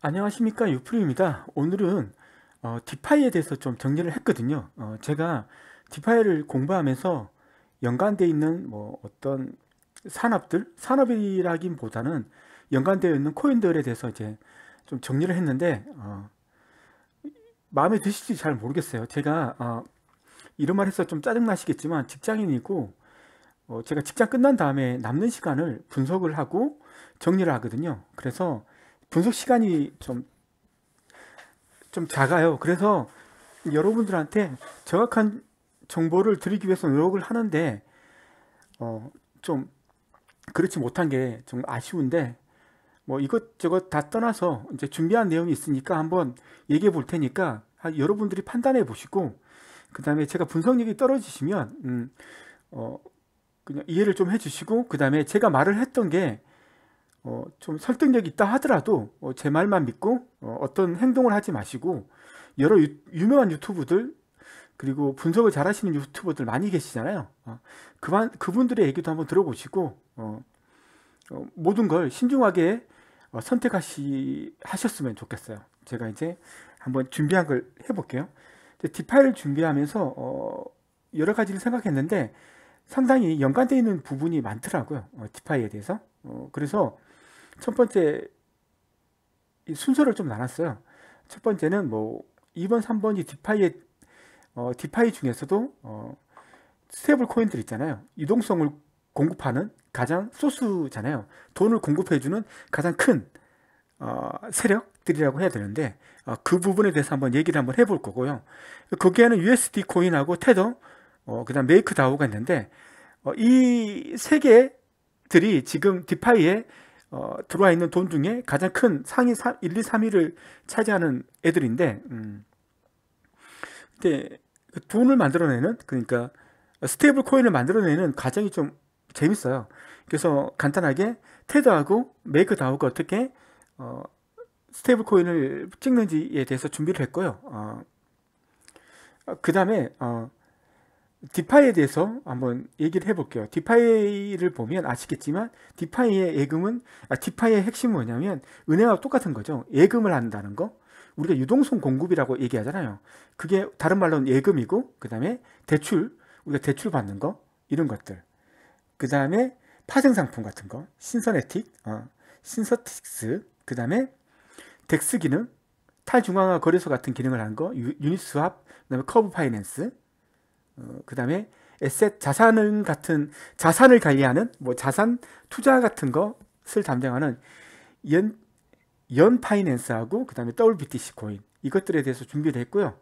안녕하십니까 유프리입니다 오늘은 어, 디파이에 대해서 좀 정리를 했거든요 어, 제가 디파이를 공부하면서 연관되어 있는 뭐 어떤 산업들 산업이라기 보다는 연관되어 있는 코인들에 대해서 이제 좀 정리를 했는데 어, 마음에 드실지 잘 모르겠어요 제가 어, 이런 말 해서 좀 짜증나시겠지만 직장인이고 어, 제가 직장 끝난 다음에 남는 시간을 분석을 하고 정리를 하거든요 그래서 분석 시간이 좀, 좀 작아요. 그래서 여러분들한테 정확한 정보를 드리기 위해서 노력을 하는데, 어, 좀, 그렇지 못한 게 좀 아쉬운데, 뭐 이것저것 다 떠나서 이제 준비한 내용이 있으니까 한번 얘기해 볼 테니까 여러분들이 판단해 보시고, 그 다음에 제가 분석력이 떨어지시면, 음, 어, 그냥 이해를 좀 해주시고, 그 다음에 제가 말을 했던 게 어, 좀 설득력이 있다 하더라도 어, 제 말만 믿고 어, 떤 행동을 하지 마시고 여러 유, 유명한 유튜브들 그리고 분석을 잘 하시는 유튜버들 많이 계시잖아요. 어, 그만, 그분들의 얘기도 한번 들어보시고 어, 어, 모든 걸 신중하게 어, 선택하시 셨으면 좋겠어요. 제가 이제 한번 준비한 걸 해볼게요. 디파일을 준비하면서 어, 여러 가지를 생각했는데 상당히 연관되어 있는 부분이 많더라고요. 어, 디파이에 대해서. 그래서 첫 번째 순서를 좀 나눴어요. 첫 번째는 뭐 2번, 3번이 디파이의 어, 디파이 중에서도 어, 스테이블 코인들 있잖아요. 유동성을 공급하는 가장 소수잖아요. 돈을 공급해주는 가장 큰 어, 세력들이라고 해야 되는데 어, 그 부분에 대해서 한번 얘기를 한번 해볼 거고요. 거기에는 USD 코인하고 테더, 어, 그다음 메이크다오가 있는데 어, 이 세 개들이 지금 디파이에 어, 들어와 있는 돈 중에 가장 큰 상위 3, 1, 2, 3위를 차지하는 애들인데, 음, 근데 그 돈을 만들어내는, 그러니까 스테이블 코인을 만들어내는 과정이 좀 재밌어요. 그래서 간단하게 테드하고 메이크다우가 어떻게 어, 스테이블 코인을 찍는지에 대해서 준비를 했고요. 어, 그 다음에 어, 디파이에 대해서 한번 얘기를 해볼게요. 디파이를 보면 아시겠지만 디파이의 예금은 아, 디파이의 핵심은 뭐냐면 은행하고 똑같은 거죠. 예금을 한다는 거. 우리가 유동성 공급이라고 얘기하잖아요. 그게 다른 말로는 예금이고 그 다음에 대출 우리가 대출 받는 거 이런 것들 그 다음에 파생상품 같은 거 신선에틱 어, 신서틱스 그 다음에 덱스 기능 탈중앙화 거래소 같은 기능을 하는 거 유, 유니스왑 그 다음에 커브 파이낸스 어, 그 다음에 에셋 자산은 같은 자산을 관리하는 뭐 자산 투자 같은 것을 담당하는 연, 연 파이낸스하고 그 다음에 WBTC 코인 이것들에 대해서 준비를 했고요.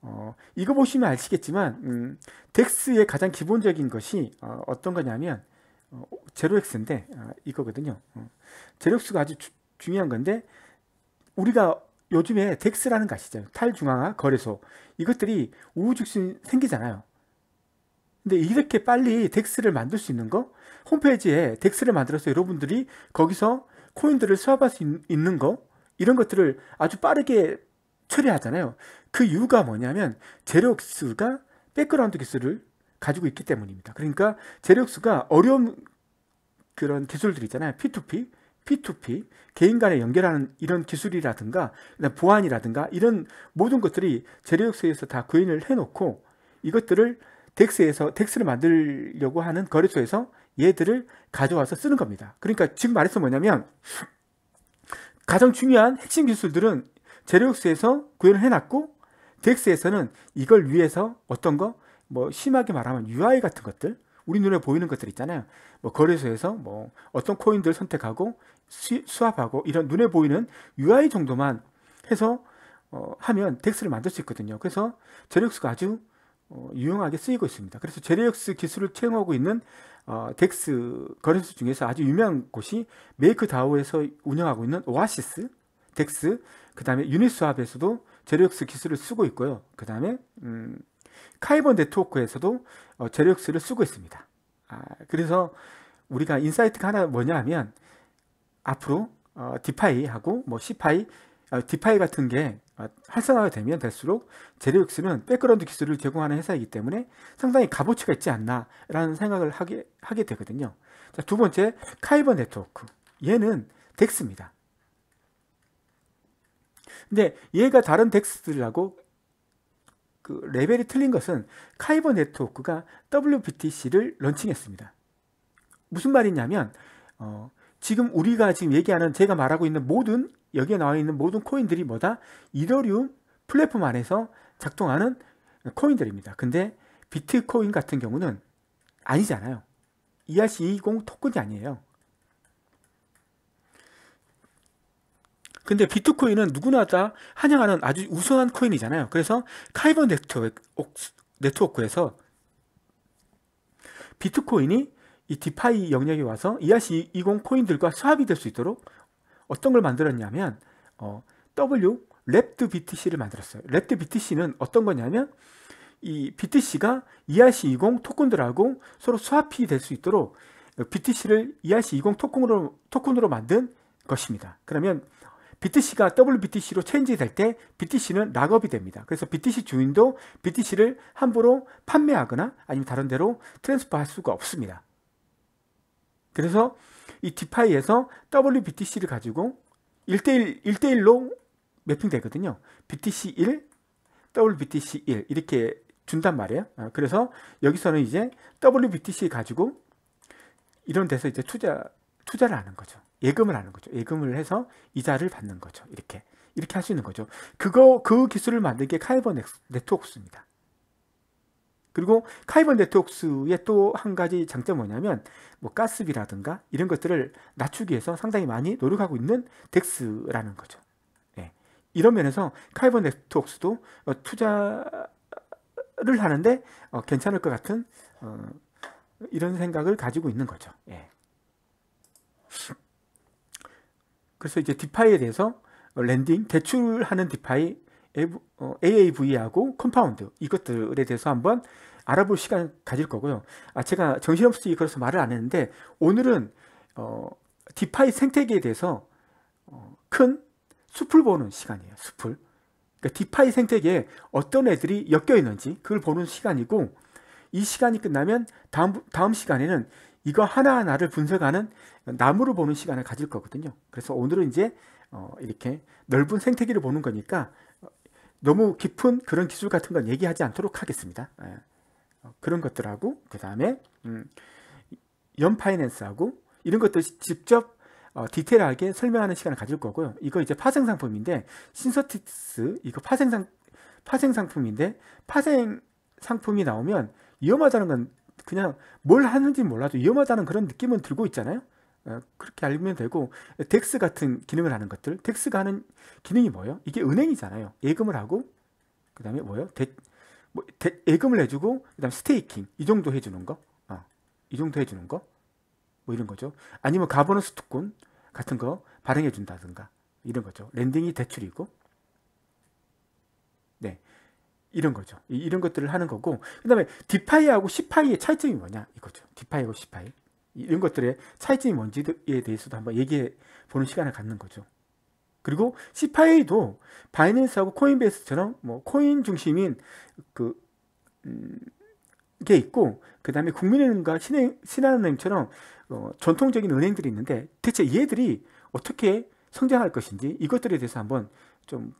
어, 이거 보시면 아시겠지만 음, 덱스의 가장 기본적인 것이 어, 떤 거냐면 어, 제로엑스인데 아, 어, 이거거든요. 제로엑스가 아주 주, 중요한 건데 우리가 요즘에 덱스라는 거 아시죠? 탈중앙화 거래소 이것들이 우후죽순 생기잖아요. 근데 이렇게 빨리 덱스를 만들 수 있는 거 홈페이지에 덱스를 만들어서 여러분들이 거기서 코인들을 수합할 수 있, 는거 이런 것들을 아주 빠르게 처리하잖아요 그 이유가 뭐냐면 재료 기수가 백그라운드 기술을 가지고 있기 때문입니다 그러니까 재료 기수가 어려운 그런 기술들 있잖아요 P2P P2P, 개인 간에 연결하는 이런 기술이라든가, 보안이라든가, 이런 모든 것들이 재료역수에서 다 구현을 해놓고 이것들을 덱스에서 덱스를 만들려고 하는 거래소에서 얘들을 가져와서 쓰는 겁니다. 그러니까 지금 말해서 뭐냐면 가장 중요한 핵심 기술들은 제로웍스에서 구현을 해놨고 덱스에서는 이걸 위해서 어떤 거 뭐 심하게 말하면 UI 같은 것들 우리 눈에 보이는 것들 있잖아요. 뭐 거래소에서 뭐 어떤 코인들 선택하고 수, 합하고 이런 눈에 보이는 UI 정도만 해서 어, 하면 덱스를 만들 수 있거든요. 그래서 제로웍스가 아주 어, 유용하게 쓰이고 있습니다. 그래서 제레역스 기술을 채용하고 있는 어, 덱스 거래소 중에서 아주 유명한 곳이 메이크다오에서 운영하고 있는 오아시스, 덱스, 그 다음에 유니스왑에서도 제레역스 기술을 쓰고 있고요. 그 다음에 음, 카이번 네트워크에서도 어, 제레역스를 쓰고 있습니다. 아, 그래서 우리가 인사이트가 하나 뭐냐 하면 앞으로 어, 디파이하고 뭐 시파이, 어, 디파이 같은 게 아, 활성화가 되면 될수록 제리웍스는 백그라운드 기술을 제공하는 회사이기 때문에 상당히 값어치가 있지 않나라는 생각을 하게, 하게 되거든요. 자, 두 번째 카이버 네트워크. 얘는 덱스입니다. 근데 얘가 다른 덱스들하고 그 레벨이 틀린 것은 카이버 네트워크가 WBTC를 런칭했습니다. 무슨 말이냐면 어, 지금 우리가 지금 얘기하는 제가 말하고 있는 모든 여기에 나와 있는 모든 코인들이 뭐다? 이더리움 플랫폼 안에서 작동하는 코인들입니다. 근데 비트코인 같은 경우는 아니잖아요. ERC20 e 토큰이 아니에요. 근데 비트코인은 누구나 다 환영하는 아주 우수한 코인이잖아요. 그래서 카이번 네트워크, 에서 비트코인이 이 디파이 영역에 와서 ERC20 e 코인들과 수합이 될 수 있도록 어떤 걸 만들었냐면 어, W 랩드 BTC를 만들었어요. 랩드 BTC는 어떤 거냐면 이 BTC가 ERC20 토큰들하고 서로 스와피 될 수 있도록 BTC를 ERC20 토큰으로 토큰으로 만든 것입니다. 그러면 BTC가 WBTC로 체인지될 때 BTC는 락업이 됩니다. 그래서 BTC 주인도 BTC를 함부로 판매하거나 아니면 다른 데로 트랜스퍼할 수가 없습니다. 그래서 이 디파이에서 WBTC를 가지고 1대1, 1대1로 매핑되거든요. BTC1, WBTC1 이렇게 준단 말이에요. 아, 그래서 여기서는 이제 WBTC 가지고 이런 데서 이제 투자, 투자를 하는 거죠. 예금을 하는 거죠. 예금을 해서 이자를 받는 거죠. 이렇게. 이렇게 할수는 거죠. 그거, 그 기술을 만든 게 카이버 네트웍스입니다. 그리고 카이번 네트웍스의 또 한 가지 장점이 뭐냐면 뭐 가스비라든가 이런 것들을 낮추기 위해서 상당히 많이 노력하고 있는 덱스라는 거죠. 예. 이런 면에서 카이번 네트웍스도 어, 투자를 하는데 어, 괜찮을 것 같은 어, 이런 생각을 가지고 있는 거죠. 예. 그래서 이제 디파이에 대해서 어, 랜딩 대출하는 디파이 AAV하고 어, 컴파운드 이것들에 대해서 한번 알아볼 시간 가질 거고요. 아 제가 정신없이 그래서 말을 안 했는데 오늘은 어, 디파이 생태계에 대해서 어, 큰 숲을 보는 시간이에요. 숲을. 그러니까 디파이 생태계에 어떤 애들이 엮여 있는지 그걸 보는 시간이고 이 시간이 끝나면 다음 다음 시간에는 이거 하나하나를 분석하는 나무를 보는 시간을 가질 거거든요. 그래서 오늘은 이제 어, 이렇게 넓은 생태계를 보는 거니까 너무 깊은 그런 기술 같은 건 얘기하지 않도록 하겠습니다. 예. 어, 그런 것들하고 그 다음에 음, 연파이낸스하고 이런 것들 직접 어, 디테일하게 설명하는 시간을 가질 거고요. 이거 이제 파생 상품인데 신서티스 이거 파생 상 파생 상품인데 파생 상품이 나오면 위험하다는 건 그냥 뭘 하는지 몰라도 위험하다는 그런 느낌은 들고 있잖아요. 어, 그렇게 알면 되고 덱스 같은 기능을 하는 것들 덱스가 하는 기능이 뭐예요? 이게 은행이잖아요 예금을 하고 그 다음에 뭐예요? 대, 뭐, 대, 예금을 해주고 그 다음 스테이킹 이 정도 해주는 거 어, 이 정도 해주는 거 뭐 이런 거죠 아니면 가버넌스 투권 같은 거 발행해 준다든가 이런 거죠 랜딩이 대출이고 네 이런 거죠 이런 것들을 하는 거고 그 다음에 디파이하고 시파이의 차이점이 뭐냐 이거죠 디파이하고 시파이 이런 것들의 차이점이 뭔지에 대해서도 한번 얘기해 보는 시간을 갖는 거죠. 그리고 CPA도 바이낸스하고 코인베이스처럼 뭐 코인 중심인 그, 음, 게 있고, 그 다음에 국민은행과 신행, 신한은행처럼 어, 전통적인 은행들이 있는데 대체 얘들이 어떻게 성장할 것인지 이것들에 대해서 한번 좀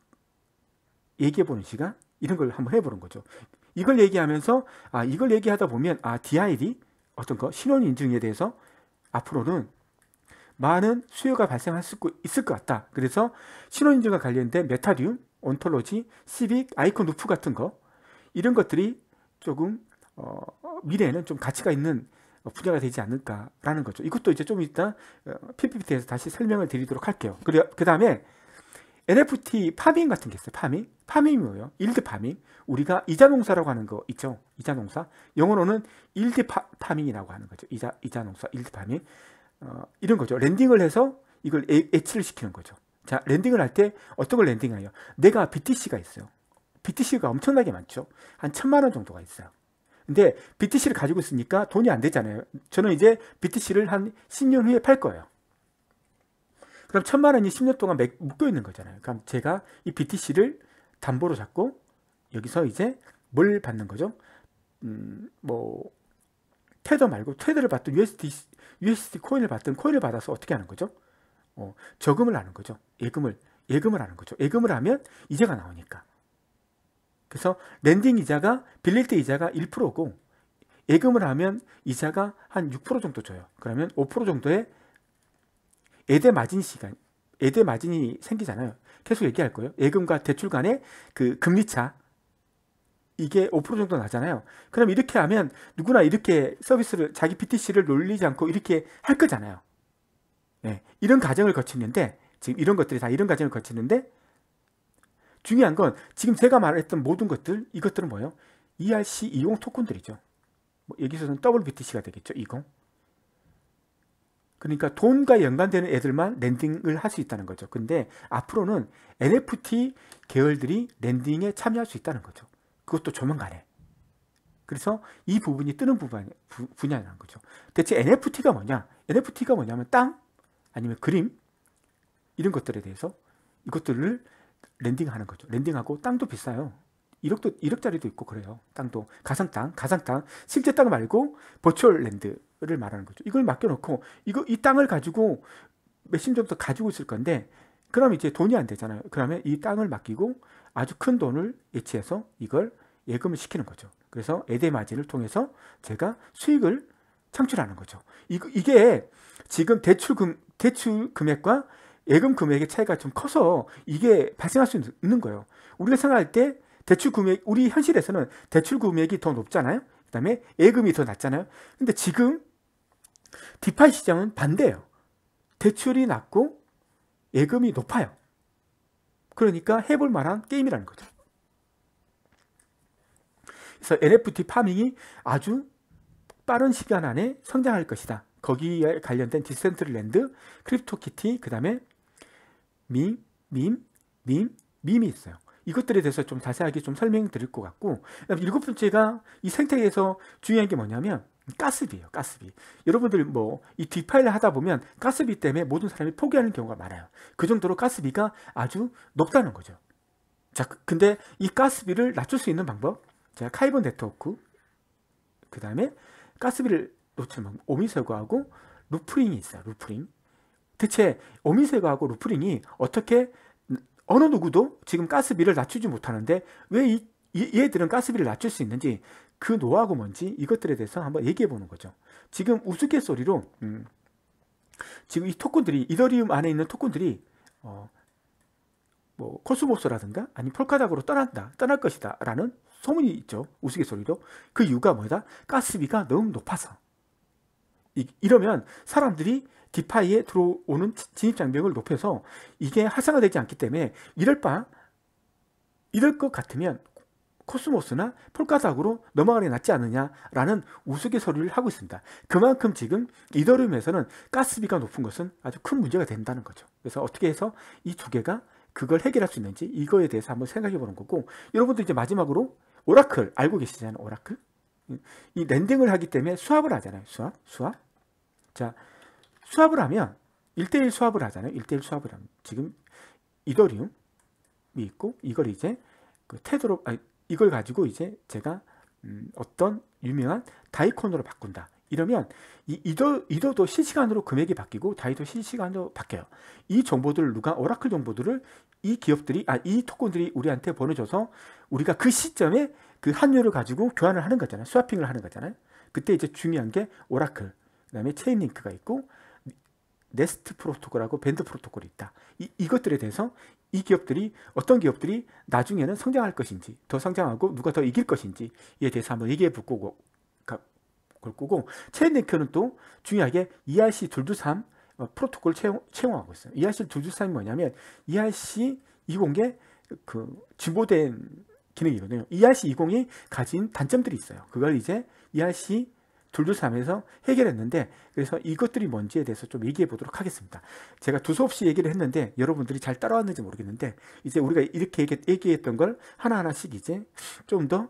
얘기해 보는 시간 이런 걸 한번 해보는 거죠. 이걸 얘기하면서 아 이걸 얘기하다 보면 아 DID 어떤 거 신원 인증에 대해서 앞으로는 많은 수요가 발생할 수 있을 것 같다. 그래서 신원 인증과 관련된 메타리 온톨로지, 시빅, 아이콘 루프 같은 거 이런 것들이 조금 어, 미래에는 좀 가치가 있는 분야가 되지 않을까라는 거죠. 이것도 이제 좀 이따 어, PPT에서 다시 설명을 드리도록 할게요. 그리고 그 다음에 NFT 파밍 같은 게 있어요. 파밍. 파밍이 뭐예요? 일드 파밍. 우리가 이자농사라고 하는 거 있죠. 이자농사. 영어로는 일드 파, 파밍이라고 하는 거죠. 이자, 이자농사, 일드 파밍. 어, 이런 거죠. 랜딩을 해서 이걸 애, 치를 시키는 거죠. 자, 랜딩을 할 때 어떤 걸 랜딩해요? 내가 BTC가 있어요. BTC가 엄청나게 많죠. 한 천만 원 정도가 있어요. 근데 BTC를 가지고 있으니까 돈이 안 되잖아요. 저는 이제 BTC를 한 10년 후에 팔 거예요. 그럼 천만 원이 10년 동안 묶여 있는 거잖아요. 그럼 제가 이 BTC를 담보로 잡고 여기서 이제 뭘 받는 거죠? 음, 뭐 테더 말고 테더를 받든 USD, USD 코인을 받든 코인을 받아서 어떻게 하는 거죠? 어, 저금을 하는 거죠. 예금을 예금을 하는 거죠. 예금을 하면 이자가 나오니까. 그래서 랜딩 이자가 빌릴 때 이자가 1%고 예금을 하면 이자가 한 6% 정도 줘요. 그러면 5% 정도의 애대 마진 시간, 애대 마진이 생기잖아요. 계속 얘기할 거예요. 예금과 대출 간의 그 금리차. 이게 5% 정도 나잖아요. 그럼 이렇게 하면 누구나 이렇게 서비스를, 자기 PTC를 놀리지 않고 이렇게 할 거잖아요. 네, 이런 과정을 거치는데, 지금 이런 것들이 다 이런 과정을 거치는데, 중요한 건 지금 제가 말했던 모든 것들, 이것들은 뭐예요? ERC 이용 토큰들이죠. 뭐 여기서는 WBTC가 되겠죠, 이공. 그러니까 돈과 연관되는 애들만 랜딩을 할 수 있다는 거죠. 근데 앞으로는 NFT 계열들이 랜딩에 참여할 수 있다는 거죠. 그것도 조만간에. 그래서 이 부분이 뜨는 부분, 분야라는 거죠. 대체 NFT가 뭐냐? NFT가 뭐냐면 땅 아니면 그림 이런 것들에 대해서 이것들을 랜딩하는 거죠. 랜딩하고 땅도 비싸요. 1억도 1억짜리도 있고 그래요. 땅도 가상 땅, 가상 땅, 실제 땅 말고 버추얼 랜드 를 말하는 거죠. 이걸 맡겨놓고 이거 이 땅을 가지고 몇십 년부터 가지고 있을 건데 그럼 이제 돈이 안 되잖아요. 그러면 이 땅을 맡기고 아주 큰 돈을 예치해서 이걸 예금을 시키는 거죠. 그래서 에데마진을 통해서 제가 수익을 창출하는 거죠. 이, 이게 지금 대출금 대출 금액과 예금 금액의 차이가 좀 커서 이게 발생할 수 있는 거예요. 우리가 생각할 때 대출 금액 우리 현실에서는 대출 금액이 더 높잖아요. 그다음에 예금이 더 낮잖아요. 근데 지금 디파이 시장은 반대예요. 대출이 낮고 예금이 높아요. 그러니까 해볼 만한 게임이라는 거죠. 그래서 NFT 파밍이 아주 빠른 시간 안에 성장할 것이다. 거기에 관련된 디센트랜드, 크립토키티, 그 다음에 밈, 밈, 밈, 밈이 있어요. 이것들에 대해서 좀 자세하게 좀 설명드릴 것 같고 일곱 번째가 이 생태계에서 중요한 게 뭐냐면 가스비예요. 가스비. 여러분들 뭐이 뒷파일을 하다 보면 가스비 때문에 모든 사람이 포기하는 경우가 많아요. 그 정도로 가스비가 아주 높다는 거죠. 자, 그, 근데 이 가스비를 낮출 수 있는 방법, 자, 카이본 네트워크, 그 다음에 가스비를 놓치면 오미세고하고 루프링이 있어요. 루프링. 대체 오미세고하고 루프링이 어떻게 어느 누구도 지금 가스비를 낮추지 못하는데 왜 이, 얘들은 가스비를 낮출 수 있는지 그 노하우가 뭔지 이것들에 대해서 한번 얘기해 보는 거죠. 지금 우스갯소리로 음, 지금 이 토큰들이 이더리움 안에 있는 토큰들이 어, 뭐 코스모스라든가 아니 폴카닥으로 떠난다 떠날 것이다 라는 소문이 있죠 우스갯소리로 그 이유가 뭐다 가스비가 너무 높아서 이, 이러면 사람들이 디파이에 들어오는 진입장벽을 높여서 이게 활성화되지 않기 때문에 이럴 바 이럴 것 같으면 코스모스나 폴카닥으로 넘어가는 게 낫지 않느냐라는 우스갯소리를 하고 있습니다. 그만큼 지금 이더리움에서는 가스비가 높은 것은 아주 큰 문제가 된다는 거죠. 그래서 어떻게 해서 이 두 개가 그걸 해결할 수 있는지 이거에 대해서 한번 생각해 보는 거고 여러분들 이제 마지막으로 오라클 알고 계시잖아요. 오라클 이 랜딩을 하기 때문에 수합을 하잖아요. 수합 수합 자 수합을 하면 1대1 수합을 하잖아요. 1대1 수합을 하면 지금 이더리움이 있고 이걸 이제 그 테드로 아니 이걸 가지고 이제 제가 음, 어떤 유명한 다이콘으로 바꾼다. 이러면 이 이더, 이더도 실시간으로 금액이 바뀌고 다이도 실시간으로 바뀌어요. 이 정보들을 누가 오라클 정보들을 이 기업들이 아 이 토큰들이 우리한테 보내줘서 우리가 그 시점에 그 환율을 가지고 교환을 하는 거잖아요. 스와핑을 하는 거잖아요. 그때 이제 중요한 게 오라클, 그다음에 체인링크가 있고 네, 네스트 프로토콜하고 밴드 프로토콜이 있다. 이, 이것들에 대해서 이 기업들이 어떤 기업들이 나중에는 성장할 것인지 더 성장하고 누가 더 이길 것인지에 대해서 한번 얘기해 볼 거고 걸 거고 체인네큐는 또 중요하게 ERC 223 어, 프로토콜 채용, 채용하고 있어요. ERC 223이 뭐냐면 ERC 20의 그 진보된 기능이거든요. ERC 20이 가진 단점들이 있어요. 그걸 이제 ERC 둘둘삼에서 해결했는데 그래서 이것들이 뭔지에 대해서 좀 얘기해 보도록 하겠습니다. 제가 두서없이 얘기를 했는데 여러분들이 잘 따라왔는지 모르겠는데 이제 우리가 이렇게 얘기했던 걸 하나하나씩 이제 좀더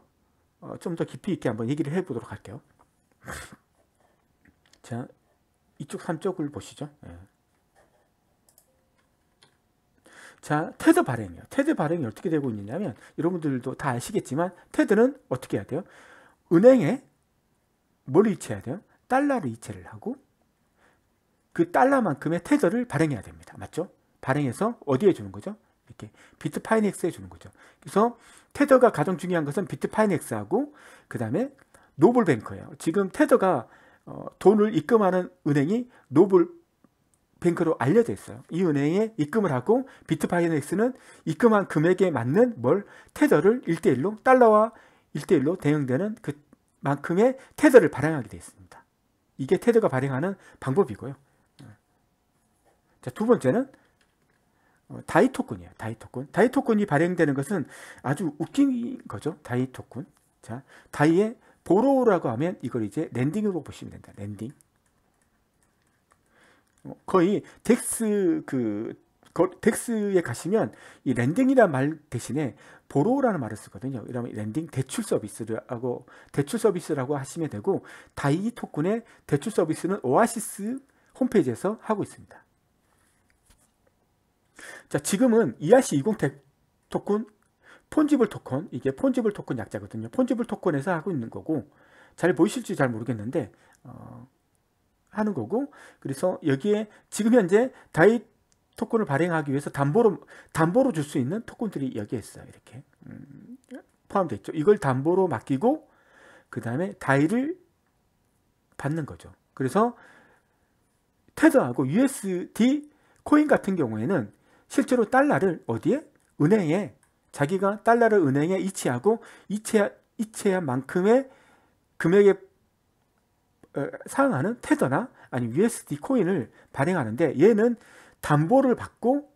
어, 좀더 더 깊이 있게 한번 얘기를 해 보도록 할게요. 자, 이쪽 삼쪽을 보시죠. 예. 자, 테드 발행이요. 테드 발행이 어떻게 되고 있느냐면 여러분들도 다 아시겠지만 테드는 어떻게 해야 돼요? 은행에 뭘 이체해야 돼요? 달러로 이체를 하고 그 달러만큼의 테더를 발행해야 됩니다. 맞죠? 발행해서 어디에 주는 거죠? 이렇게 비트파이넥스에 주는 거죠. 그래서 테더가 가장 중요한 것은 비트파이넥스하고 그 다음에 노블뱅크예요. 지금 테더가 어, 돈을 입금하는 은행이 노블뱅크로 알려져 있어요. 이 은행에 입금을 하고 비트파이넥스는 입금한 금액에 맞는 뭘 테더를 1대1로 달러와 1대1로 대응되는 그 만큼의 테더를 발행하게 되어 있습니다. 이게 테더가 발행하는 방법이고요. 예. 자, 두 번째는 어, 다이 토큰이에요. 다이 토큰. 다이 토큰이 발행되는 것은 아주 웃긴 거죠. 다이 토큰. 자, 다이의 보로우라고 하면 이걸 이제 랜딩으로 보시면 된다. 랜딩. 어, 거의 덱스 그 덱스에 가시면 이 랜딩이라는 말 대신에 보로라는 말을 쓰거든요. 이러면 랜딩 대출 서비스라고 대출 서비스라고 하시면 되고 다이이 토큰의 대출 서비스는 오아시스 홈페이지에서 하고 있습니다. 자, 지금은 ERC 20 토큰 폰지블 토큰 이게 폰지블 토큰 약자거든요. 폰지블 토큰에서 하고 있는 거고 잘 보이실지 잘 모르겠는데 어, 하는 거고 그래서 여기에 지금 현재 다이 토큰을 발행하기 위해서 담보로 담보로 줄 수 있는 토큰들이 여기 있어요. 이렇게 음, 포함되죠 이걸 담보로 맡기고 그 다음에 다이를 받는 거죠. 그래서 테더하고 USD 코인 같은 경우에는 실제로 달러를 어디에? 은행에 자기가 달러를 은행에 이체하고 이체, 이체한 만큼의 금액에 상응하는 어, 테더나 아니 USD 코인을 발행하는데 얘는 담보를 받고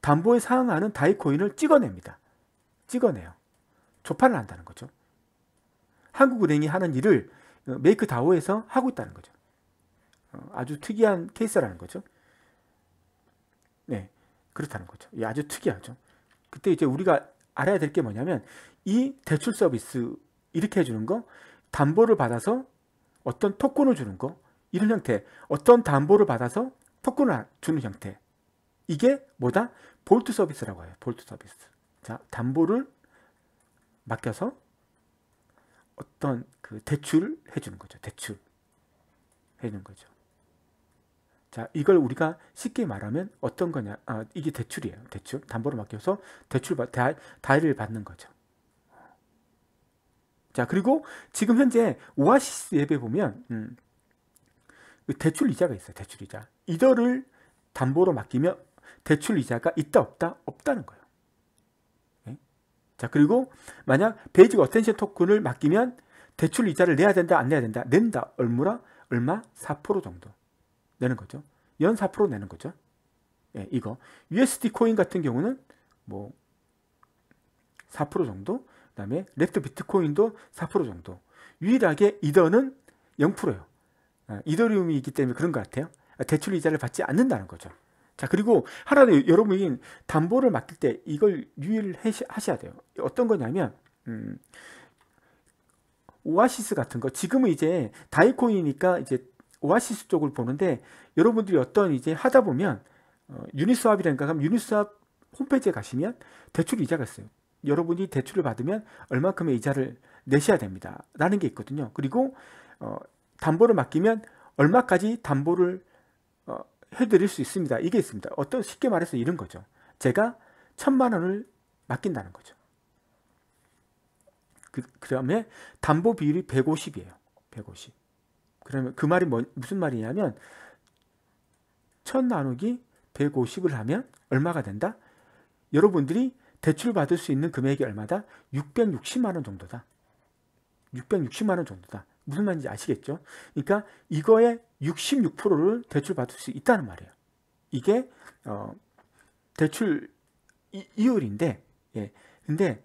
담보에 사용하는 다이코인을 찍어냅니다. 찍어내요. 조판을 한다는 거죠. 한국은행이 하는 일을 메이크다오에서 하고 있다는 거죠. 어, 아주 특이한 케이스라는 거죠. 네, 그렇다는 거죠. 예, 아주 특이하죠. 그때 이제 우리가 알아야 될 게 뭐냐면 이 대출 서비스 이렇게 해주는 거, 담보를 받아서 어떤 토큰을 주는 거, 이런 형태, 어떤 담보를 받아서 토큰을 주는 형태 이게 뭐다? 볼트 서비스라고 해요 볼트 서비스 자 담보를 맡겨서 어떤 그 대출을 해주는 거죠 대출 해주는 거죠 자 이걸 우리가 쉽게 말하면 어떤 거냐 아, 이게 대출이에요 대출 담보를 맡겨서 대출 다, 다리를 받는 거죠 자 그리고 지금 현재 오아시스 예배 보면 음, 대출 이자가 있어요. 대출 이자. 이더를 담보로 맡기면 대출 이자가 있다 없다 없다는 거예요. 네? 자 그리고 만약 베이직 어텐션 토큰을 맡기면 대출 이자를 내야 된다 안 내야 된다 낸다 얼마라 얼마 4% 정도 내는 거죠. 연 4% 내는 거죠. 네, 이거 USD 코인 같은 경우는 뭐 4% 정도 그 다음에 랩트 비트코인도 4% 정도 유일하게 이더는 0%예요. 어, 이더리움이 있기 때문에 그런 것 같아요. 아, 대출 이자를 받지 않는다는 거죠. 자 그리고 하나는 여러분이 담보를 맡길 때 이걸 유의를 하셔야 돼요. 어떤 거냐면 음, 오아시스 같은 거 지금은 이제 다이코이니까 이제 오아시스 쪽을 보는데 여러분들이 어떤 이제 하다 보면 어, 유니스왑이라니까 그럼 유니스왑 홈페이지에 가시면 대출 이자가 있어요. 여러분이 대출을 받으면 얼마큼의 이자를 내셔야 됩니다. 라는 게 있거든요. 그리고 어, 담보를 맡기면 얼마까지 담보를 어, 해드릴 수 있습니다. 이게 있습니다. 어떤 쉽게 말해서 이런 거죠. 제가 천만 원을 맡긴다는 거죠. 그, 그 다음에 담보 비율이 150이에요. 150. 그러면 그 말이 뭐, 무슨 말이냐면 1 나누기 150을 하면 얼마가 된다? 여러분들이 대출 받을 수 있는 금액이 얼마다? 660만 원 정도다. 660만 원 정도다. 무슨 말인지 아시겠죠? 그러니까 이거의 66%를 대출받을 수 있다는 말이에요. 이게 어, 대출 이, 율인데 예. 근데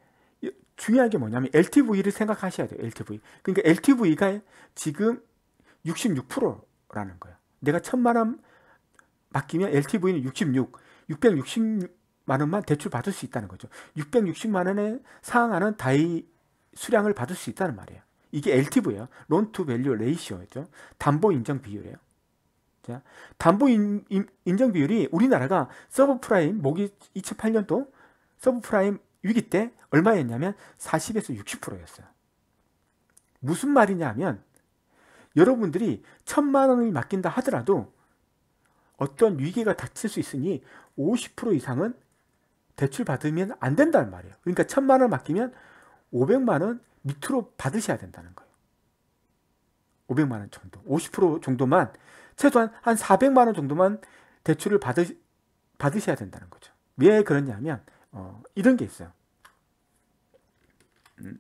중요한 게 뭐냐면 LTV를 생각하셔야 돼요. LTV. 그러니까 LTV가 지금 66%라는 거예요. 내가 천만 원 맡기면 LTV는 66, 660만 원만 대출 받을 수 있다는 거죠. 660만 원에 상하는 다이 수량을 받을 수 있다는 말이에요. 이게 LTV예요. 론투 밸류 레이시오죠. 담보 인정 비율이에요. 자, 담보 인, 정 비율이 우리나라가 서브프라임 모기 2008년도 서브프라임 위기 때 얼마였냐면 40에서 60%였어요. 무슨 말이냐면 여러분들이 천만 원을 맡긴다 하더라도 어떤 위기가 닥칠 수 있으니 50% 이상은 대출 받으면 안 된다는 말이에요. 그러니까 천만 원 맡기면 500만 원, 밑으로 받으셔야 된다는 거예요. 500만 원 정도, 50% 정도만 최소한 한 400만 원 정도만 대출을 받으, 받으셔야 된다는 거죠. 왜 그러냐면 어, 이런 게 있어요. 음,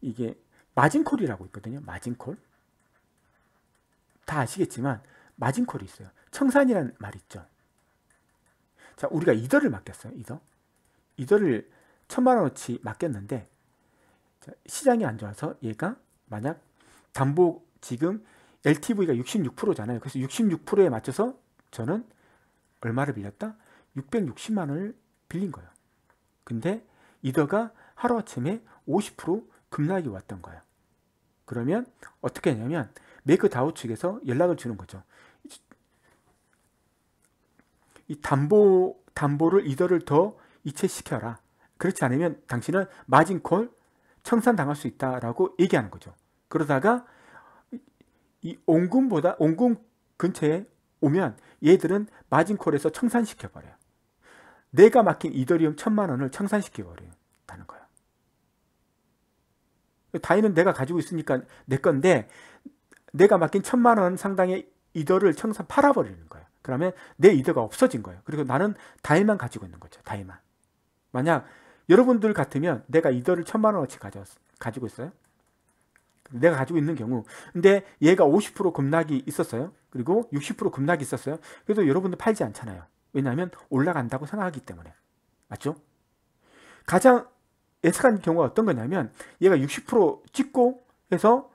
이게 마진콜이라고 있거든요. 마진콜. 다 아시겠지만 마진콜이 있어요. 청산이라는 말 있죠. 자, 우리가 이더를 맡겼어요. 이더. 이더를 천만 원어치 맡겼는데 시장이 안 좋아서 얘가 만약 담보 지금 LTV가 66%잖아요. 그래서 66%에 맞춰서 저는 얼마를 빌렸다? 660만 원을 빌린 거예요. 근데 이더가 하루아침에 50% 급락이 왔던 거예요. 그러면 어떻게 하냐면 메이크다우 측에서 연락을 주는 거죠. 이 담보 담보를 이더를 더 이체시켜라. 그렇지 않으면 당신은 마진콜 청산당할 수 있다라고 얘기하는 거죠. 그러다가 이 온군보다 온군 근처에 오면 얘들은 마진콜에서 청산시켜 버려요. 내가 맡긴 이더리움 천만 원을 청산시켜 버려요.다는 거야. 다이는 내가 가지고 있으니까 내 건데 내가 맡긴 천만 원 상당의 이더를 청산 팔아 버리는 거야. 그러면 내 이더가 없어진 거예요. 그리고 나는 다이만 가지고 있는 거죠. 다이만. 만약 여러분들 같으면 내가 이더를 천만 원어치 가져 가지고 있어요. 내가 가지고 있는 경우 근데 얘가 50% 급락이 있었어요. 그리고 60% 급락이 있었어요. 그래도 여러분들 팔지 않잖아요. 왜냐하면 올라간다고 생각하기 때문에. 맞죠? 가장 예측한 경우가 어떤 거냐면 얘가 60% 찍고 해서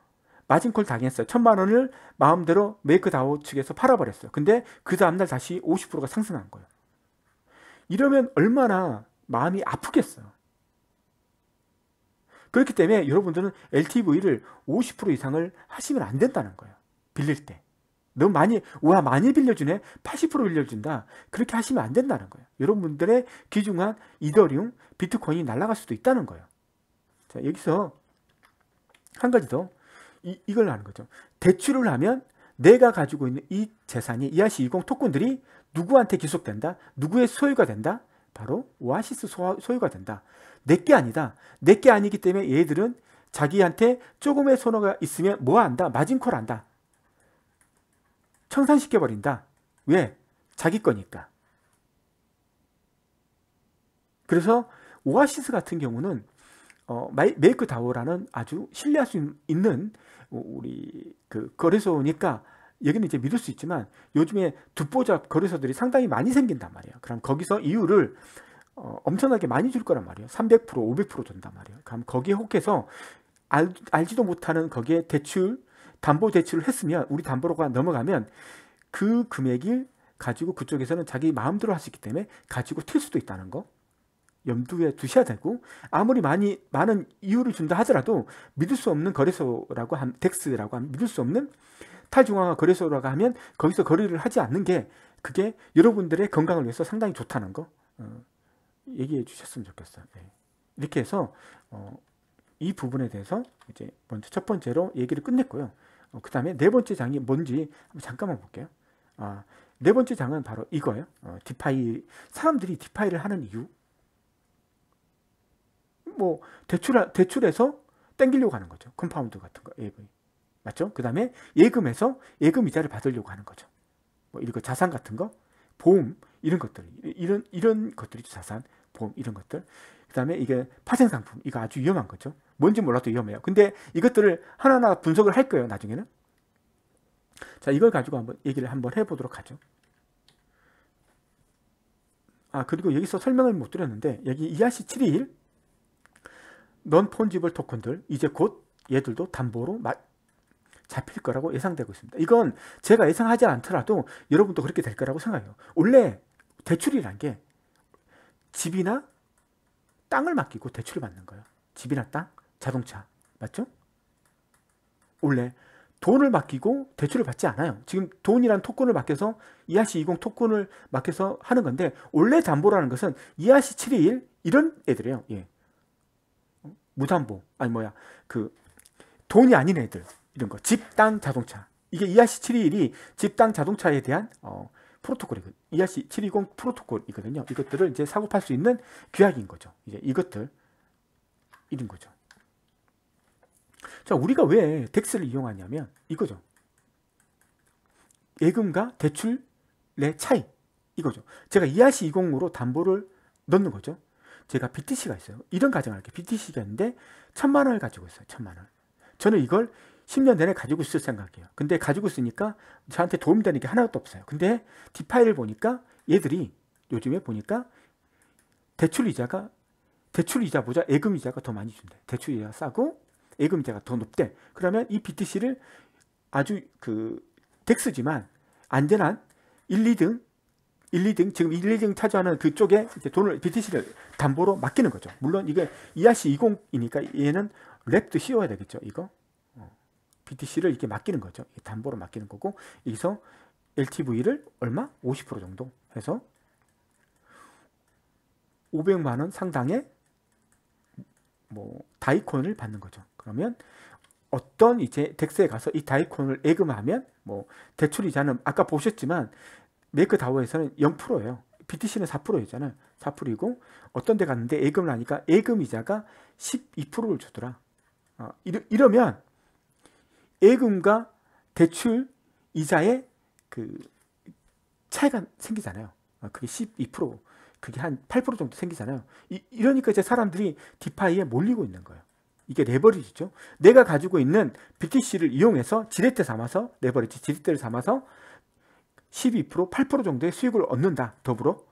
마진콜 당했어요. 천만 원을 마음대로 메이크다오 측에서 팔아버렸어요. 근데 그 다음날 다시 50%가 상승한 거예요. 이러면 얼마나 마음이 아프겠어요. 그렇기 때문에 여러분들은 LTV를 50% 이상을 하시면 안 된다는 거예요. 빌릴 때. 너무 많이, 와, 많이 빌려주네? 80% 빌려준다? 그렇게 하시면 안 된다는 거예요. 여러분들의 귀중한 이더리움, 비트코인이 날아갈 수도 있다는 거예요. 자, 여기서 한 가지 더, 이, 이걸 하는 거죠. 대출을 하면 내가 가지고 있는 이 재산이 이하시 20 토큰들이 누구한테 기속된다? 누구의 소유가 된다? 바로 오아시스 소유가 된다. 내 게 아니다. 내 게 아니기 때문에 얘들은 자기한테 조금의 손해가 있으면 뭐 한다? 마진콜 한다. 청산시켜버린다. 왜? 자기 거니까. 그래서 오아시스 같은 경우는 어, 메이크 다오라는 아주 신뢰할 수 있는 우리 그 거래소니까 여기는 이제 믿을 수 있지만 요즘에 듣보잡 거래소들이 상당히 많이 생긴단 말이에요. 그럼 거기서 이유를 어, 엄청나게 많이 줄 거란 말이에요. 300% 500% 준단 말이에요. 그럼 거기에 혹해서 알, 알지도 못하는 거기에 대출 담보 대출을 했으면 우리 담보로가 넘어가면 그 금액을 가지고 그쪽에서는 자기 마음대로 할 수 있기 때문에 가지고 튈 수도 있다는 거 염두에 두셔야 되고 아무리 많이 많은 이유를 준다 하더라도 믿을 수 없는 거래소라고 한 덱스라고 한 믿을 수 없는 탈중앙화 거래소라고 하면 거기서 거래를 하지 않는 게 그게 여러분들의 건강을 위해서 상당히 좋다는 거 어, 얘기해 주셨으면 좋겠어요. 네. 이렇게 해서 어, 이 부분에 대해서 이제 먼저 첫 번째로 얘기를 끝냈고요. 어, 그 다음에 네 번째 장이 뭔지 잠깐만 볼게요. 아, 네 번째 장은 바로 이거예요. 어, 디파이 사람들이 디파이를 하는 이유. 뭐 대출 대출해서 땡기려고 하는 거죠. 컴파운드 같은 거 AV. 맞죠? 그 다음에 예금에서 예금 이자를 받으려고 하는 거죠. 뭐이거 자산 같은 거, 보험 이런 것들, 이런 이런 것들이 자산, 보험 이런 것들. 그 다음에 이게 파생상품 이거 아주 위험한 거죠. 뭔지 몰라도 위험해요. 근데 이것들을 하나하나 분석을 할 거예요. 나중에는. 자 이걸 가지고 한번 얘기를 한번 해보도록 하죠. 아 그리고 여기서 설명을 못 드렸는데 여기 ERC 7 2 1넌 폰지블 토큰들 이제 곧 얘들도 담보로 잡힐 거라고 예상되고 있습니다. 이건 제가 예상하지 않더라도 여러분도 그렇게 될 거라고 생각해요. 원래 대출이란 게 집이나 땅을 맡기고 대출을 받는 거예요. 집이나 땅, 자동차. 맞죠? 원래 돈을 맡기고 대출을 받지 않아요. 지금 돈이란 토큰을 맡겨서 이하시 20 토큰을 맡겨서 하는 건데 원래 담보라는 것은 이하시 721 이런 애들이에요. 예. 무담보 아니 뭐야 그 돈이 아닌 애들 이런 거 집단 자동차 이게 ERC 721이 집단 자동차에 대한 어, 프로토콜이거든요. ERC 720 프로토콜이거든요. 이것들을 이제 사고팔 수 있는 규약인 거죠. 이제 이것들 이런 거죠. 자, 우리가 왜 덱스를 이용하냐면 이거죠. 예금과 대출의 차이 이거죠. 제가 ERC 20으로 담보를 넣는 거죠. 제가 BTC가 있어요. 이런 가정을 할게요. BTC가 있는데 천만 원을 가지고 있어요. 천만 원. 저는 이걸 10년 내내 가지고 있을 생각이에요. 근데 가지고 있으니까 저한테 도움되는 이게 하나도 없어요. 근데 디파이를 보니까 얘들이 요즘에 보니까 대출 이자가 대출 이자 보자 예금 이자가 더 많이 준대. 대출 이자 가 싸고 예금 이자가 더 높대. 그러면 이 BTC를 아주 그 덱스지만 안전한 1, 2등 1, 2등 지금 1, 2등 차지하는 그쪽에 이제 돈을 BTC를 담보로 맡기는 거죠. 물론 이게 ERC 20이니까 얘는 랩도 씌워야 되겠죠. 이거 BTC를 이렇게 맡기는 거죠. 담보로 맡기는 거고 여기서 LTV를 얼마? 50% 정도 해서 500만 원 상당의 뭐 다이콘을 받는 거죠. 그러면 어떤 이제 덱스에 가서 이 다이콘을 예금하면 뭐 대출 이자는 아까 보셨지만 메이크다워에서는 0%예요. BTC는 4%였잖아요. 4%이고 어떤 데 갔는데 예금을 하니까 예금 이자가 12%를 주더라. 어, 이러, 이러면 예금과 대출 이자의 그 차이가 생기잖아요. 아, 그게 12% 그게 한 8% 정도 생기잖아요. 이, 러니까 이제 사람들이 디파이에 몰리고 있는 거예요. 이게 레버리지죠. 내가 가지고 있는 BTC를 이용해서 지렛대 삼아서 레버리지 지렛대를 삼아서 12% 8% 정도의 수익을 얻는다. 더불어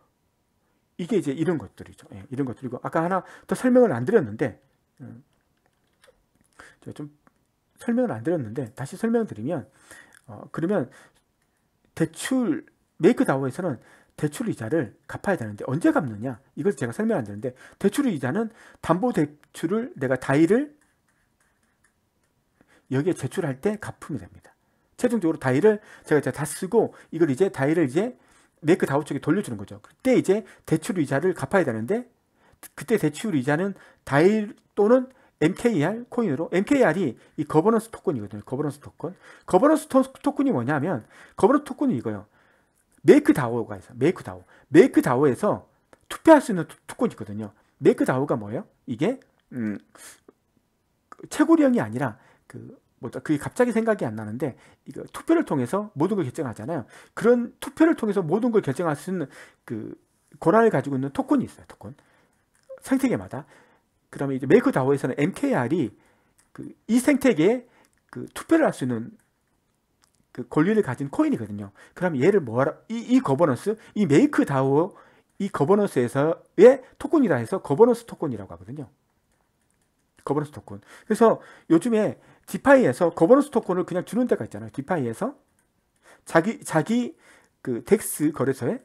이게 이제 이런 것들이죠. 예, 이런 것들이고 아까 하나 더 설명을 안 드렸는데 음, 제가 좀 설명을 안 드렸는데 다시 설명드리면 어, 그러면 대출 메이크다오에서는 대출 이자를 갚아야 되는데 언제 갚느냐 이걸 제가 설명 안 드렸는데 대출 이자는 담보 대출을 내가 다이를 여기에 제출할 때 갚으면 됩니다. 최종적으로 다이를 제가 이제 다 쓰고 이걸 이제 다이를 이제 메이크다오 쪽에 돌려주는 거죠. 그때 이제 대출 이자를 갚아야 되는데 그때 대출 이자는 다이 또는 MKR 코인으로 MKR이 이 거버넌스 토큰이거든요. 거버넌스 토큰. 거버넌스 토큰이 뭐냐면 거버넌스 토큰이 이거요 메이크다오가 있어요. 메이크다오. 메이크다오에서 투표할 수 있는 토큰이 있거든요. 메이크다오가 뭐예요? 이게 음, 그 채굴형이 아니라 그 뭐다 그게 갑자기 생각이 안 나는데 이거 투표를 통해서 모든 걸 결정하잖아요. 그런 투표를 통해서 모든 걸 결정할 수 있는 그 권한을 가지고 있는 토큰이 있어요. 토큰. 생태계마다 그 다음에 이제 메이커다오에서는 MKR이 그 이 생태계에 그 투표를 할 수 있는 그 권리를 가진 코인이거든요. 그럼 얘를 뭐라 이, 이 거버넌스, 이 메이크다오 이 거버넌스에서의 토큰이라 해서 거버넌스 토큰이라고 하거든요. 거버넌스 토큰. 그래서 요즘에 디파이에서 거버넌스 토큰을 그냥 주는 데가 있잖아요. 디파이에서 자기, 자기 그 덱스 거래소에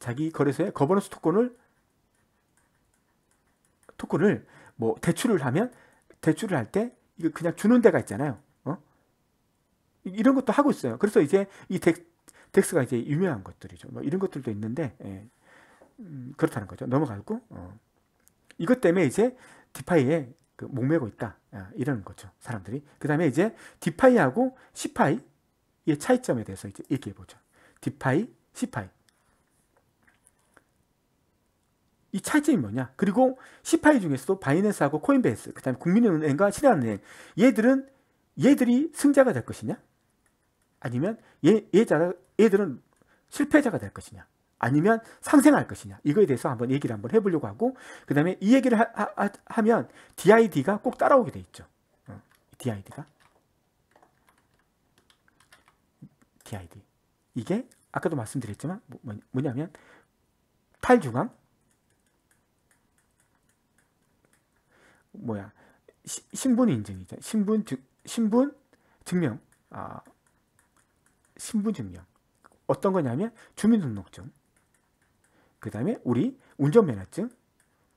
자기 거래소에 거버넌스 토큰을 토큰을 뭐 대출을 하면 대출을 할 때 이거 그냥 주는 데가 있잖아요. 어? 이런 것도 하고 있어요. 그래서 이제 이 덱, 덱스가 이제 유명한 것들이죠. 뭐 이런 것들도 있는데 예. 음, 그렇다는 거죠. 넘어가고 어. 이것 때문에 이제 디파이에 그 목매고 있다 아, 이런 거죠. 사람들이 그 다음에 이제 디파이하고 시파이의 차이점에 대해서 이제 얘기해 보죠. 디파이, 시파이 이 차이점이 뭐냐? 그리고 18위 중에서도 바이낸스하고 코인베이스, 그 다음에 국민은행과 신한은행, 얘들은, 얘들이 승자가 될 것이냐? 아니면 얘, 얘 자, 얘들은 실패자가 될 것이냐? 아니면 상생할 것이냐? 이거에 대해서 한번 얘기를 한번 해보려고 하고, 그 다음에 이 얘기를 하, 하면 DID가 꼭 따라오게 돼 있죠. 어, DID가. DID. 이게 아까도 말씀드렸지만 뭐, 뭐냐면 탈중앙 뭐야 시, 신분 인증이죠. 신분 증 신분 증명 아 신분 증명 어떤 거냐면 주민등록증 그 다음에 우리 운전면허증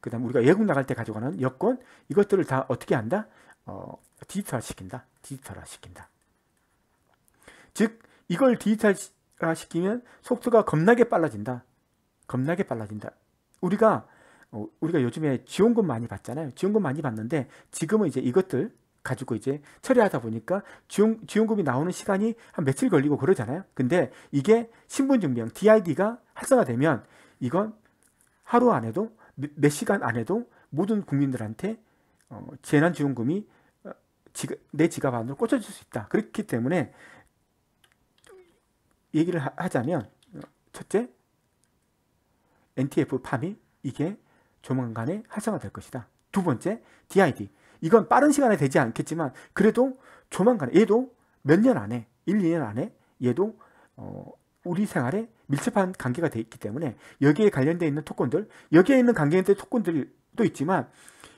그 다음 에 우리가 외국 나갈 때 가져가는 여권 이것들을 다 어떻게 한다? 어, 디지털화 시킨다 디지털화 시킨다 즉 이걸 디지털화 시키면 속도가 겁나게 빨라진다 겁나게 빨라진다 우리가 어, 우리가 요즘에 지원금 많이 받잖아요. 지원금 많이 받는데 지금은 이제 이것들 가지고 이제 처리하다 보니까 지원, 지원금이 나오는 시간이 한 며칠 걸리고 그러잖아요. 근데 이게 신분증명 DID가 활성화되면 이건 하루 안에도 몇 시간 안에도 모든 국민들한테 어, 재난지원금이 어, 지가, 내 지갑 안으로 꽂혀질 수 있다. 그렇기 때문에 얘기를 하자면 어, 첫째 NTF 팜이 이게 조만간에 활성화될 것이다. 두 번째, DID. 이건 빠른 시간에 되지 않겠지만 그래도 조만간 에 얘도 몇 년 안에, 1, 2년 안에 얘도 어, 우리 생활에 밀접한 관계가 되어 있기 때문에 여기에 관련되어 있는 토큰들 여기에 있는 관계된 토큰들도 있지만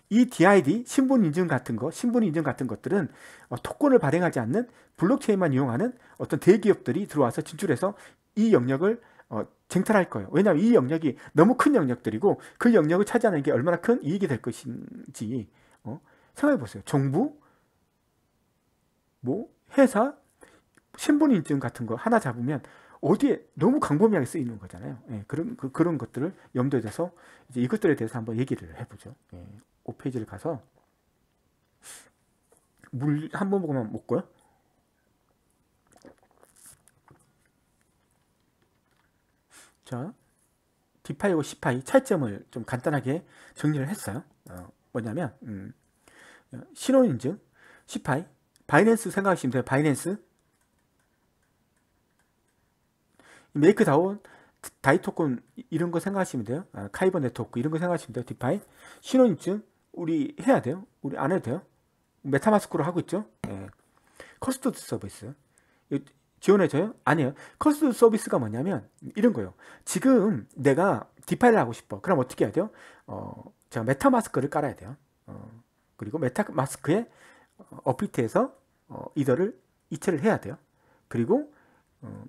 이 DID, 신분 인증 같은 거, 신분 인증 같은 것들은 어, 토큰을 발행하지 않는 블록체인만 이용하는 어떤 대기업들이 들어와서 진출해서 이 영역을 어, 쟁탈할 거예요. 왜냐하면 이 영역이 너무 큰 영역들이고 그 영역을 차지하는 게 얼마나 큰 이익이 될 것인지 어? 생각해 보세요. 정부, 뭐 회사, 신분인증 같은 거 하나 잡으면 어디에 너무 광범위하게 쓰이는 거잖아요. 예, 그런 그, 그런 것들을 염두에 둬서 이제 이것들에 대해서 한번 얘기를 해보죠. 예, 5페이지를 가서 물 한 번 먹으면 먹고요. 자, 디파이와 시파이 차이점을 좀 간단하게 정리를 했어요. 어, 뭐냐면 음, 신혼인증, 시파이, 바이낸스 생각하시면 돼요. 바이낸스, 메이크다운, 다이토콘 이런 거 생각하시면 돼요. 아, 카이버 네트워크 이런 거 생각하시면 돼요. 디파이, 신혼인증 우리 해야 돼요. 우리 안 해도 돼요. 메타마스크로 하고 있죠. 예. 커스터드 서비스. 지원해줘요? 아니에요. 커스트 서비스가 뭐냐면 이런 거예요. 지금 내가 디파이를 하고 싶어. 그럼 어떻게 해야 돼요? 어, 제가 메타마스크를 깔아야 돼요. 어, 그리고 메타마스크에 어피트에서 어, 이더를 이체를 해야 돼요. 그리고 어,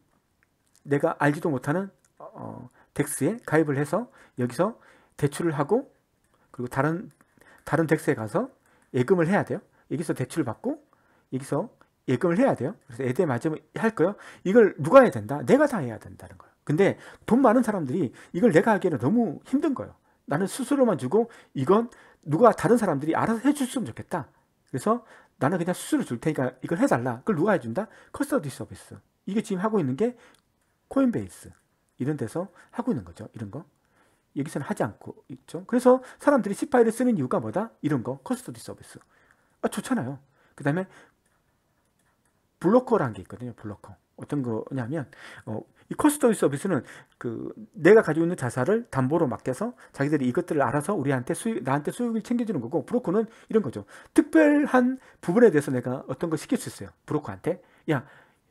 내가 알지도 못하는 어, 덱스에 가입을 해서 여기서 대출을 하고 그리고 다른 다른 덱스에 가서 예금을 해야 돼요. 여기서 대출 을 받고 여기서 예금을 해야 돼요. 그래서 애대 맞으면 할 거요. 이걸 누가 해야 된다? 내가 다 해야 된다는 거예요. 근데 돈 많은 사람들이 이걸 내가 하기에는 너무 힘든 거예요. 나는 스스로만 주고 이건 누가 다른 사람들이 알아서 해줬으면 좋겠다. 그래서 나는 그냥 수수료 줄 테니까 이걸 해달라. 그걸 누가 해준다? 커스터디 서비스. 이게 지금 하고 있는 게 코인베이스. 이런 데서 하고 있는 거죠. 이런 거. 여기서는 하지 않고 있죠. 그래서 사람들이 C 파일을 쓰는 이유가 뭐다? 이런 거. 커스터디 서비스. 아, 좋잖아요. 그 다음에 블로커라는 게 있거든요. 블로커. 어떤 거냐면 어, 이 커스터리 서비스는 그 내가 가지고 있는 자사을 담보로 맡겨서 자기들이 이것들을 알아서 우리한테 수익 나한테 수익을 챙겨주는 거고 브로커는 이런 거죠. 특별한 부분에 대해서 내가 어떤 걸 시킬 수 있어요. 브로커한테 야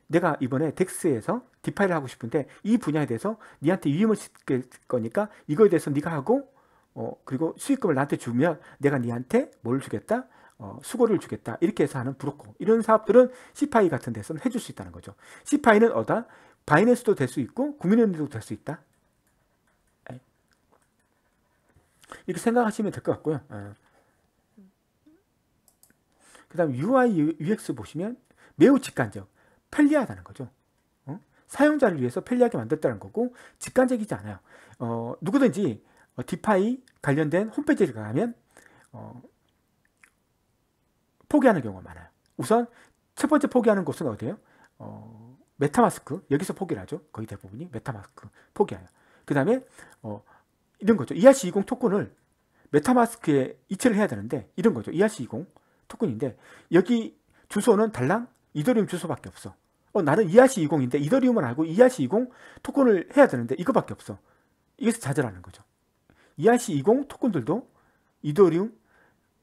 내가 이번에 덱스에서 디파이를 하고 싶은데 이 분야에 대해서 니한테 위임을 시킬 거니까 이거에 대해서 네가 하고 어 그리고 수익금을 나한테 주면 내가 니한테 뭘 주겠다 어, 수고를 주겠다 이렇게 해서 하는 브로커 이런 사업들은 CPI 같은 데서는 해줄 수 있다는 거죠. CPI는 어다 바이낸스도 될 수 있고 국민은행도 될 수 있다. 예. 이렇게 생각하시면 될 것 같고요. 그 다음 UI, UX 보시면 매우 직관적, 편리하다는 거죠. 어? 사용자를 위해서 편리하게 만들었다는 거고 직관적이지 않아요. 어, 누구든지 어, 디파이 관련된 홈페이지를 가면 어, 포기하는 경우가 많아요. 우선 첫 번째 포기하는 곳은 어디예요? 어, 메타마스크 여기서 포기를 하죠. 거의 대부분이 메타마스크 포기해요. 그 다음에 어, 이런 거죠. ERC 20 토큰을 메타마스크에 이체를 해야 되는데 이런 거죠. ERC 20 토큰인데 여기 주소는 달랑 이더리움 주소밖에 없어. 어, 나는 ERC 20인데 이더리움은 알고 ERC 20 토큰을 해야 되는데 이거밖에 없어. 이것을 좌절하는 거죠. ERC 20 토큰들도 이더리움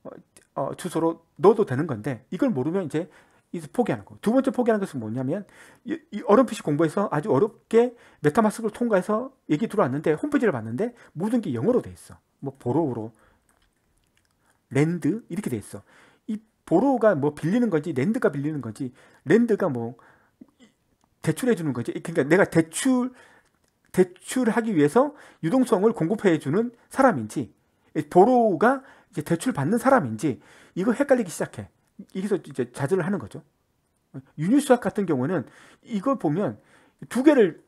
어, 어, 주소로 넣어도 되는 건데 이걸 모르면 이제 포기하는 거. 두 번째 포기하는 것은 뭐냐면 이, 이 어렴풋이 공부해서 아주 어렵게 메타마스크를 통과해서 얘기 들어왔는데 홈페이지를 봤는데 모든 게 영어로 돼 있어. 뭐 보로우로 랜드 이렇게 돼 있어. 이 보로우가 뭐 빌리는 건지 랜드가 빌리는 건지 랜드가 뭐 대출해 주는 건지 그러니까 내가 대출 대출하기 위해서 유동성을 공급해 주는 사람인지 보로우가 이제 대출 받는 사람인지 이거 헷갈리기 시작해. 여기서 이제 자제를 하는 거죠. 유류수학 같은 경우는 이걸 보면 두 개를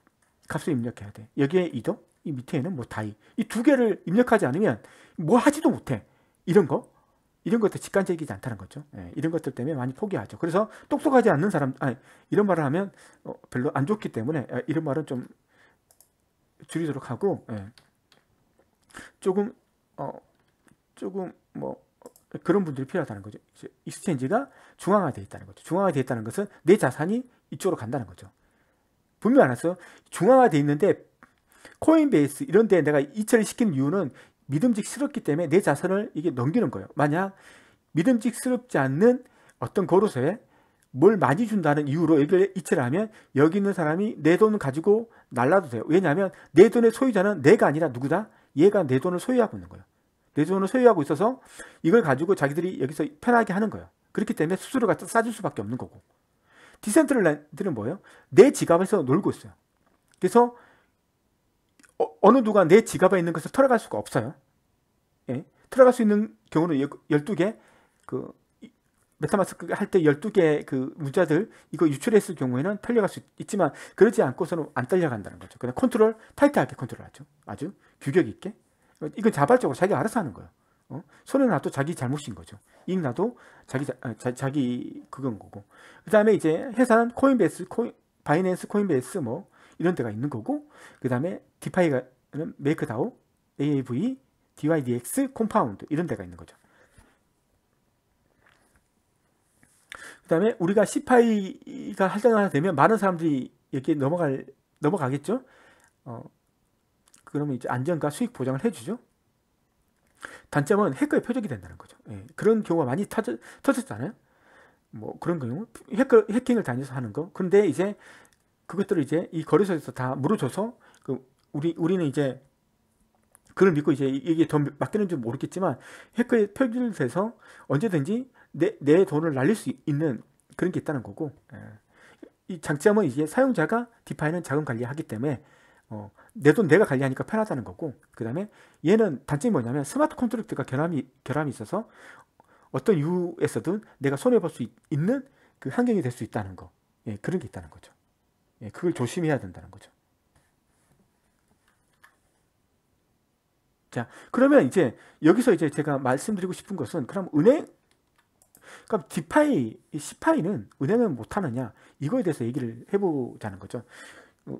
값을 입력해야 돼. 여기에 이동이 밑에는 뭐 다이. 이 두 개를 입력하지 않으면 뭐 하지도 못해. 이런 거. 이런 것들 직관적이지 않다는 거죠. 예, 이런 것들 때문에 많이 포기하죠. 그래서 똑똑하지 않는 사람, 아니, 이런 말을 하면 어, 별로 안 좋기 때문에 예, 이런 말은 좀 줄이도록 하고, 예, 조금 어, 조금 뭐 그런 분들이 필요하다는 거죠. 익스텐지가 중앙화되어 있다는 거죠. 중앙화되어 있다는 것은 내 자산이 이쪽으로 간다는 거죠. 분명 히 알았어. 중앙화되어 있는데 코인베이스 이런 데 내가 이체를 시킨 이유는 믿음직스럽기 때문에 내 자산을 이게 넘기는 거예요. 만약 믿음직스럽지 않는 어떤 거로서에 뭘 많이 준다는 이유로 여기를 이체를 하면 여기 있는 사람이 내돈을 가지고 날라도 돼요. 왜냐하면 내 돈의 소유자는 내가 아니라 누구다? 얘가 내 돈을 소유하고 있는 거예요. 내존을 소유하고 있어서 이걸 가지고 자기들이 여기서 편하게 하는 거예요. 그렇기 때문에 수수료가 싸질 수밖에 없는 거고. 디센트럴랜드는 뭐예요? 내 지갑에서 놀고 있어요. 그래서 어, 느 누가 내 지갑에 있는 것을 털어갈 수가 없어요. 예? 털어갈 수 있는 경우는 12개 그 메타마스크 할 때 12개 그 문자들 이거 유출했을 경우에는 털려갈수 있지만 그러지 않고서는 안 딸려간다는 거죠. 그냥 컨트롤 타이트하게 컨트롤하죠. 아주 규격 있게. 이건 자발적으로 자기가 알아서 하는 거예요. 어? 손해나도 자기 잘못인 거죠. 이익나도 자기, 아, 자, 자기 그건 거고. 그 다음에 이제 회사는 코인베이스, 코인, 바이낸스, 코인베이스 뭐 이런 데가 있는 거고. 그 다음에 디파이가 메이크다오, AAV, DYDX, 콤파운드 이런 데가 있는 거죠. 그 다음에 우리가 시파이가 할당하나 되면 많은 사람들이 여기에 넘어갈, 넘어가겠죠. 어, 그러면 이제 안전과 수익 보장을 해주죠. 단점은 해커의 표적이 된다는 거죠. 예, 그런 경우가 많이 터져, 터졌잖아요. 뭐 그런 경우 해커, 해킹을 다녀서 하는 거. 그런데 이제 그것들을 이제 이 거래소에서 다 물어줘서 그 우리 우리는 이제 그걸 믿고 이제 이게 더 맡기는지 모르겠지만 해커에 표질돼서 언제든지 내, 내 돈을 날릴 수 있는 그런 게 있다는 거고 예. 이 장점은 이제 사용자가 디파이는 자금 관리하기 때문에 어, 내 돈 내가 관리하니까 편하다는 거고 그 다음에 얘는 단점이 뭐냐면 스마트 컨트랙트가 결함이, 결함이 있어서 어떤 이유에서든 내가 손해볼 수 있, 는그 환경이 될 수 있다는 거 예, 그런 게 있다는 거죠 예, 그걸 조심해야 된다는 거죠 자 그러면 이제 여기서 이제 제가 말씀드리고 싶은 것은 그럼 은행 그럼 디파이, 시파이는 은행은 못하느냐 이거에 대해서 얘기를 해보자는 거죠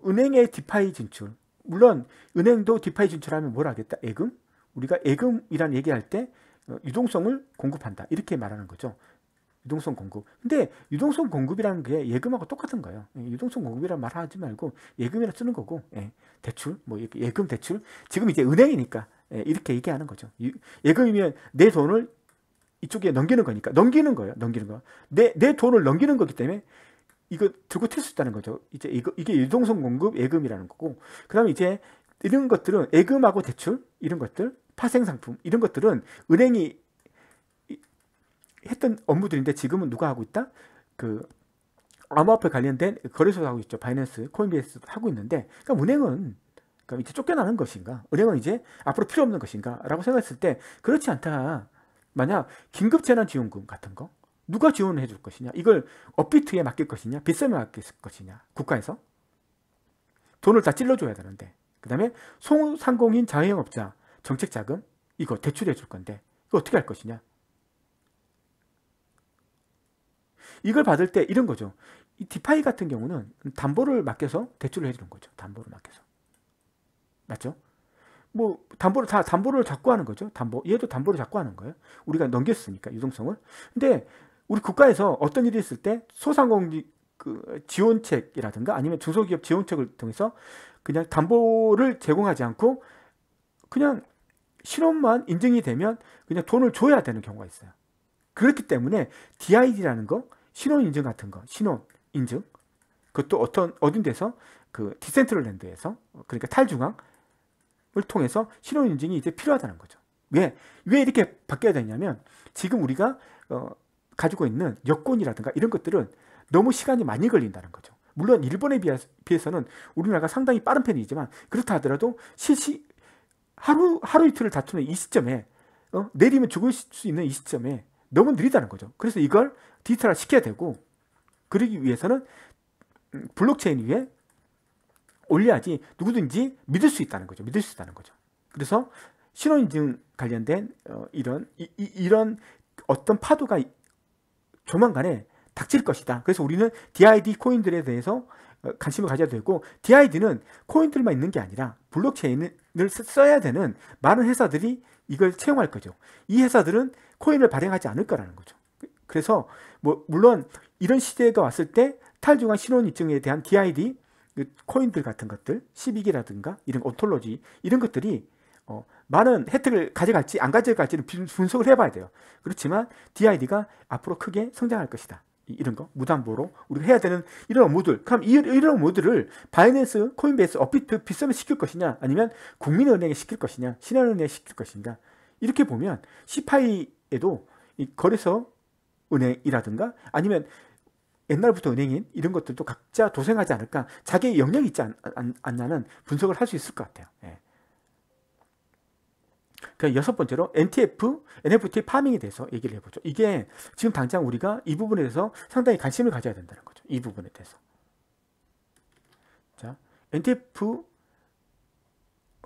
은행의 디파이 진출. 물론 은행도 디파이 진출하면 뭘 하겠다? 예금? 우리가 예금이란 얘기할 때 어, 유동성을 공급한다. 이렇게 말하는 거죠. 유동성 공급. 근데 유동성 공급이라는 게 예금하고 똑같은 거예요. 예, 유동성 공급이란 말 하지 말고 예금이라 쓰는 거고 예, 대출, 뭐 이렇게 예, 예금 대출. 지금 이제 은행이니까 예, 이렇게 얘기하는 거죠. 예금이면 내 돈을 이쪽에 넘기는 거니까 넘기는 거예요. 넘기는 거. 내내 돈을 넘기는 거기 때문에 이거 들고 튈 수 있다는 거죠. 이제 이거, 이게 유동성 공급 예금이라는 거고, 그 다음에 이제 이런 것들은 예금하고 대출, 이런 것들, 파생상품, 이런 것들은 은행이 했던 업무들인데 지금은 누가 하고 있다? 그 암호화폐 관련된 거래소도 하고 있죠. 바이낸스, 코인비에스도 하고 있는데, 그니까 은행은 그러니까 이제 쫓겨나는 것인가? 은행은 이제 앞으로 필요 없는 것인가? 라고 생각했을 때, 그렇지 않다. 만약 긴급재난지원금 같은 거, 누가 지원해 을줄 것이냐? 이걸 업비트에 맡길 것이냐? 빗셈에 맡길 것이냐? 국가에서? 돈을 다 찔러줘야 되는데 그 다음에 소상공인 자영업자 정책자금 이거 대출해 줄 건데 이거 어떻게 할 것이냐? 이걸 받을 때 이런 거죠. 이 디파이 같은 경우는 담보를 맡겨서 대출을 해주는 거죠. 담보를 맡겨서. 맞죠? 뭐 담보를 다 담보를 잡고 하는 거죠. 담보 얘도 담보를 잡고 하는 거예요. 우리가 넘겼으니까 유동성을. 근데 우리 국가에서 어떤 일이 있을 때 소상공인 그 지원책이라든가 아니면 중소기업 지원책을 통해서 그냥 담보를 제공하지 않고 그냥 신업만 인증이 되면 그냥 돈을 줘야 되는 경우가 있어요. 그렇기 때문에 DID라는 거, 신원 인증 같은 거, 신원 인증 그것도 어떤 어딘 데서 그 디센트럴랜드에서 그러니까 탈중앙을 통해서 신원 인증이 이제 필요하다는 거죠. 왜? 왜 이렇게 바뀌어야 되냐면 지금 우리가 어 가지고 있는 여권이라든가 이런 것들은 너무 시간이 많이 걸린다는 거죠. 물론 일본에 비해서는 우리나라가 상당히 빠른 편이지만 그렇다 하더라도 실시 하루 하루 이틀을 다투는 이 시점에 어? 내리면 죽을 수 있는 이 시점에 너무 느리다는 거죠. 그래서 이걸 디지털화 시켜야 되고 그러기 위해서는 블록체인 위에 올려야지 누구든지 믿을 수 있다는 거죠. 믿을 수 있다는 거죠. 그래서 신원인증 관련된 어, 이런 이, 런 어떤 파도가 조만간에 닥칠 것이다. 그래서 우리는 DID 코인들에 대해서 어, 관심을 가져야 되고 DID는 코인들만 있는 게 아니라 블록체인을 써야 되는 많은 회사들이 이걸 채용할 거죠. 이 회사들은 코인을 발행하지 않을 거라는 거죠. 그래서 뭐 물론 이런 시대가 왔을 때탈중앙 신원 입증에 대한 DID 그 코인들 같은 것들, 시빅이라든가 이런 오톨로지 이런 것들이 어, 많은 혜택을 가져갈지 안 가져갈지는 분석을 해봐야 돼요. 그렇지만 DID가 앞으로 크게 성장할 것이다. 이런 거 무담보로 우리가 해야 되는 이런 업무들 그럼 이, 이런 업무들을 바이낸스, 코인베이스, 업비트, 비썸에 시킬 것이냐 아니면 국민은행에 시킬 것이냐 신한은행에 시킬 것인가 이렇게 보면 시파이에도 이 거래소 은행이라든가 아니면 옛날부터 은행인 이런 것들도 각자 도생하지 않을까 자기 영역이 있지 않, 냐는 분석을 할 수 있을 것 같아요. 예. 그 여섯 번째로 NTF, NFT 파밍에 대해서 얘기를 해보죠. 이게 지금 당장 우리가 이 부분에 대해서 상당히 관심을 가져야 된다는 거죠. 이 부분에 대해서. 자, NTF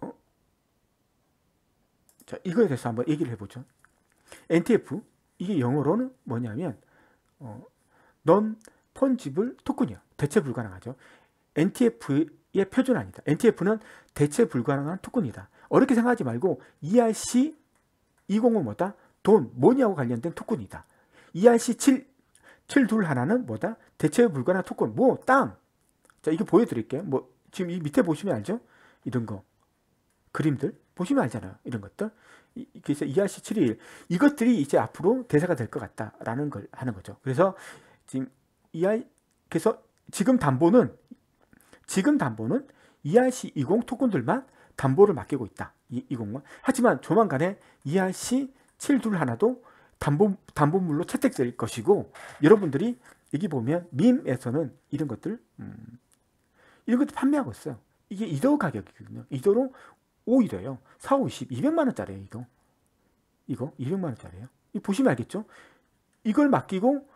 어? 자, 이거에 대해서 한번 얘기를 해보죠. NTF 이게 영어로는 뭐냐면 어, 넌 펀지블 토큰이야. 대체 불가능하죠. NTF의 표준 아니다. NTF는 대체 불가능한 토큰이다. 어렵게 생각하지 말고 ERC 20은 뭐다? 돈, 뭐냐고 관련된 토큰이다. ERC 7, 7 2, 1나는 뭐다? 대체 불가능한 토큰, 뭐, 땅. 자, 이거 보여드릴게요. 뭐, 지금 이 밑에 보시면 알죠? 이런 거. 그림들. 보시면 알잖아요. 이런 것들. 그래서 ERC 7 1. 이것들이 이제 앞으로 대세가 될 것 같다라는 걸 하는 거죠. 그래서 지금 ER, 그래서 지금 담보는, 지금 담보는 ERC 20 토큰들만 담보를 맡기고 있다. 이, 이건가? 하지만 조만간에 ERC 721도 담보, 담보물로 채택될 것이고 여러분들이 여기 보면 밈에서는 이런 것들 음, 이런 것도 판매하고 있어요. 이게 이더 가격이거든요. 이더로 5이더요 4, 5, 20, 200만 원짜리예요. 이거 이거 200만 원짜리예요. 보시면 알겠죠? 이걸 맡기고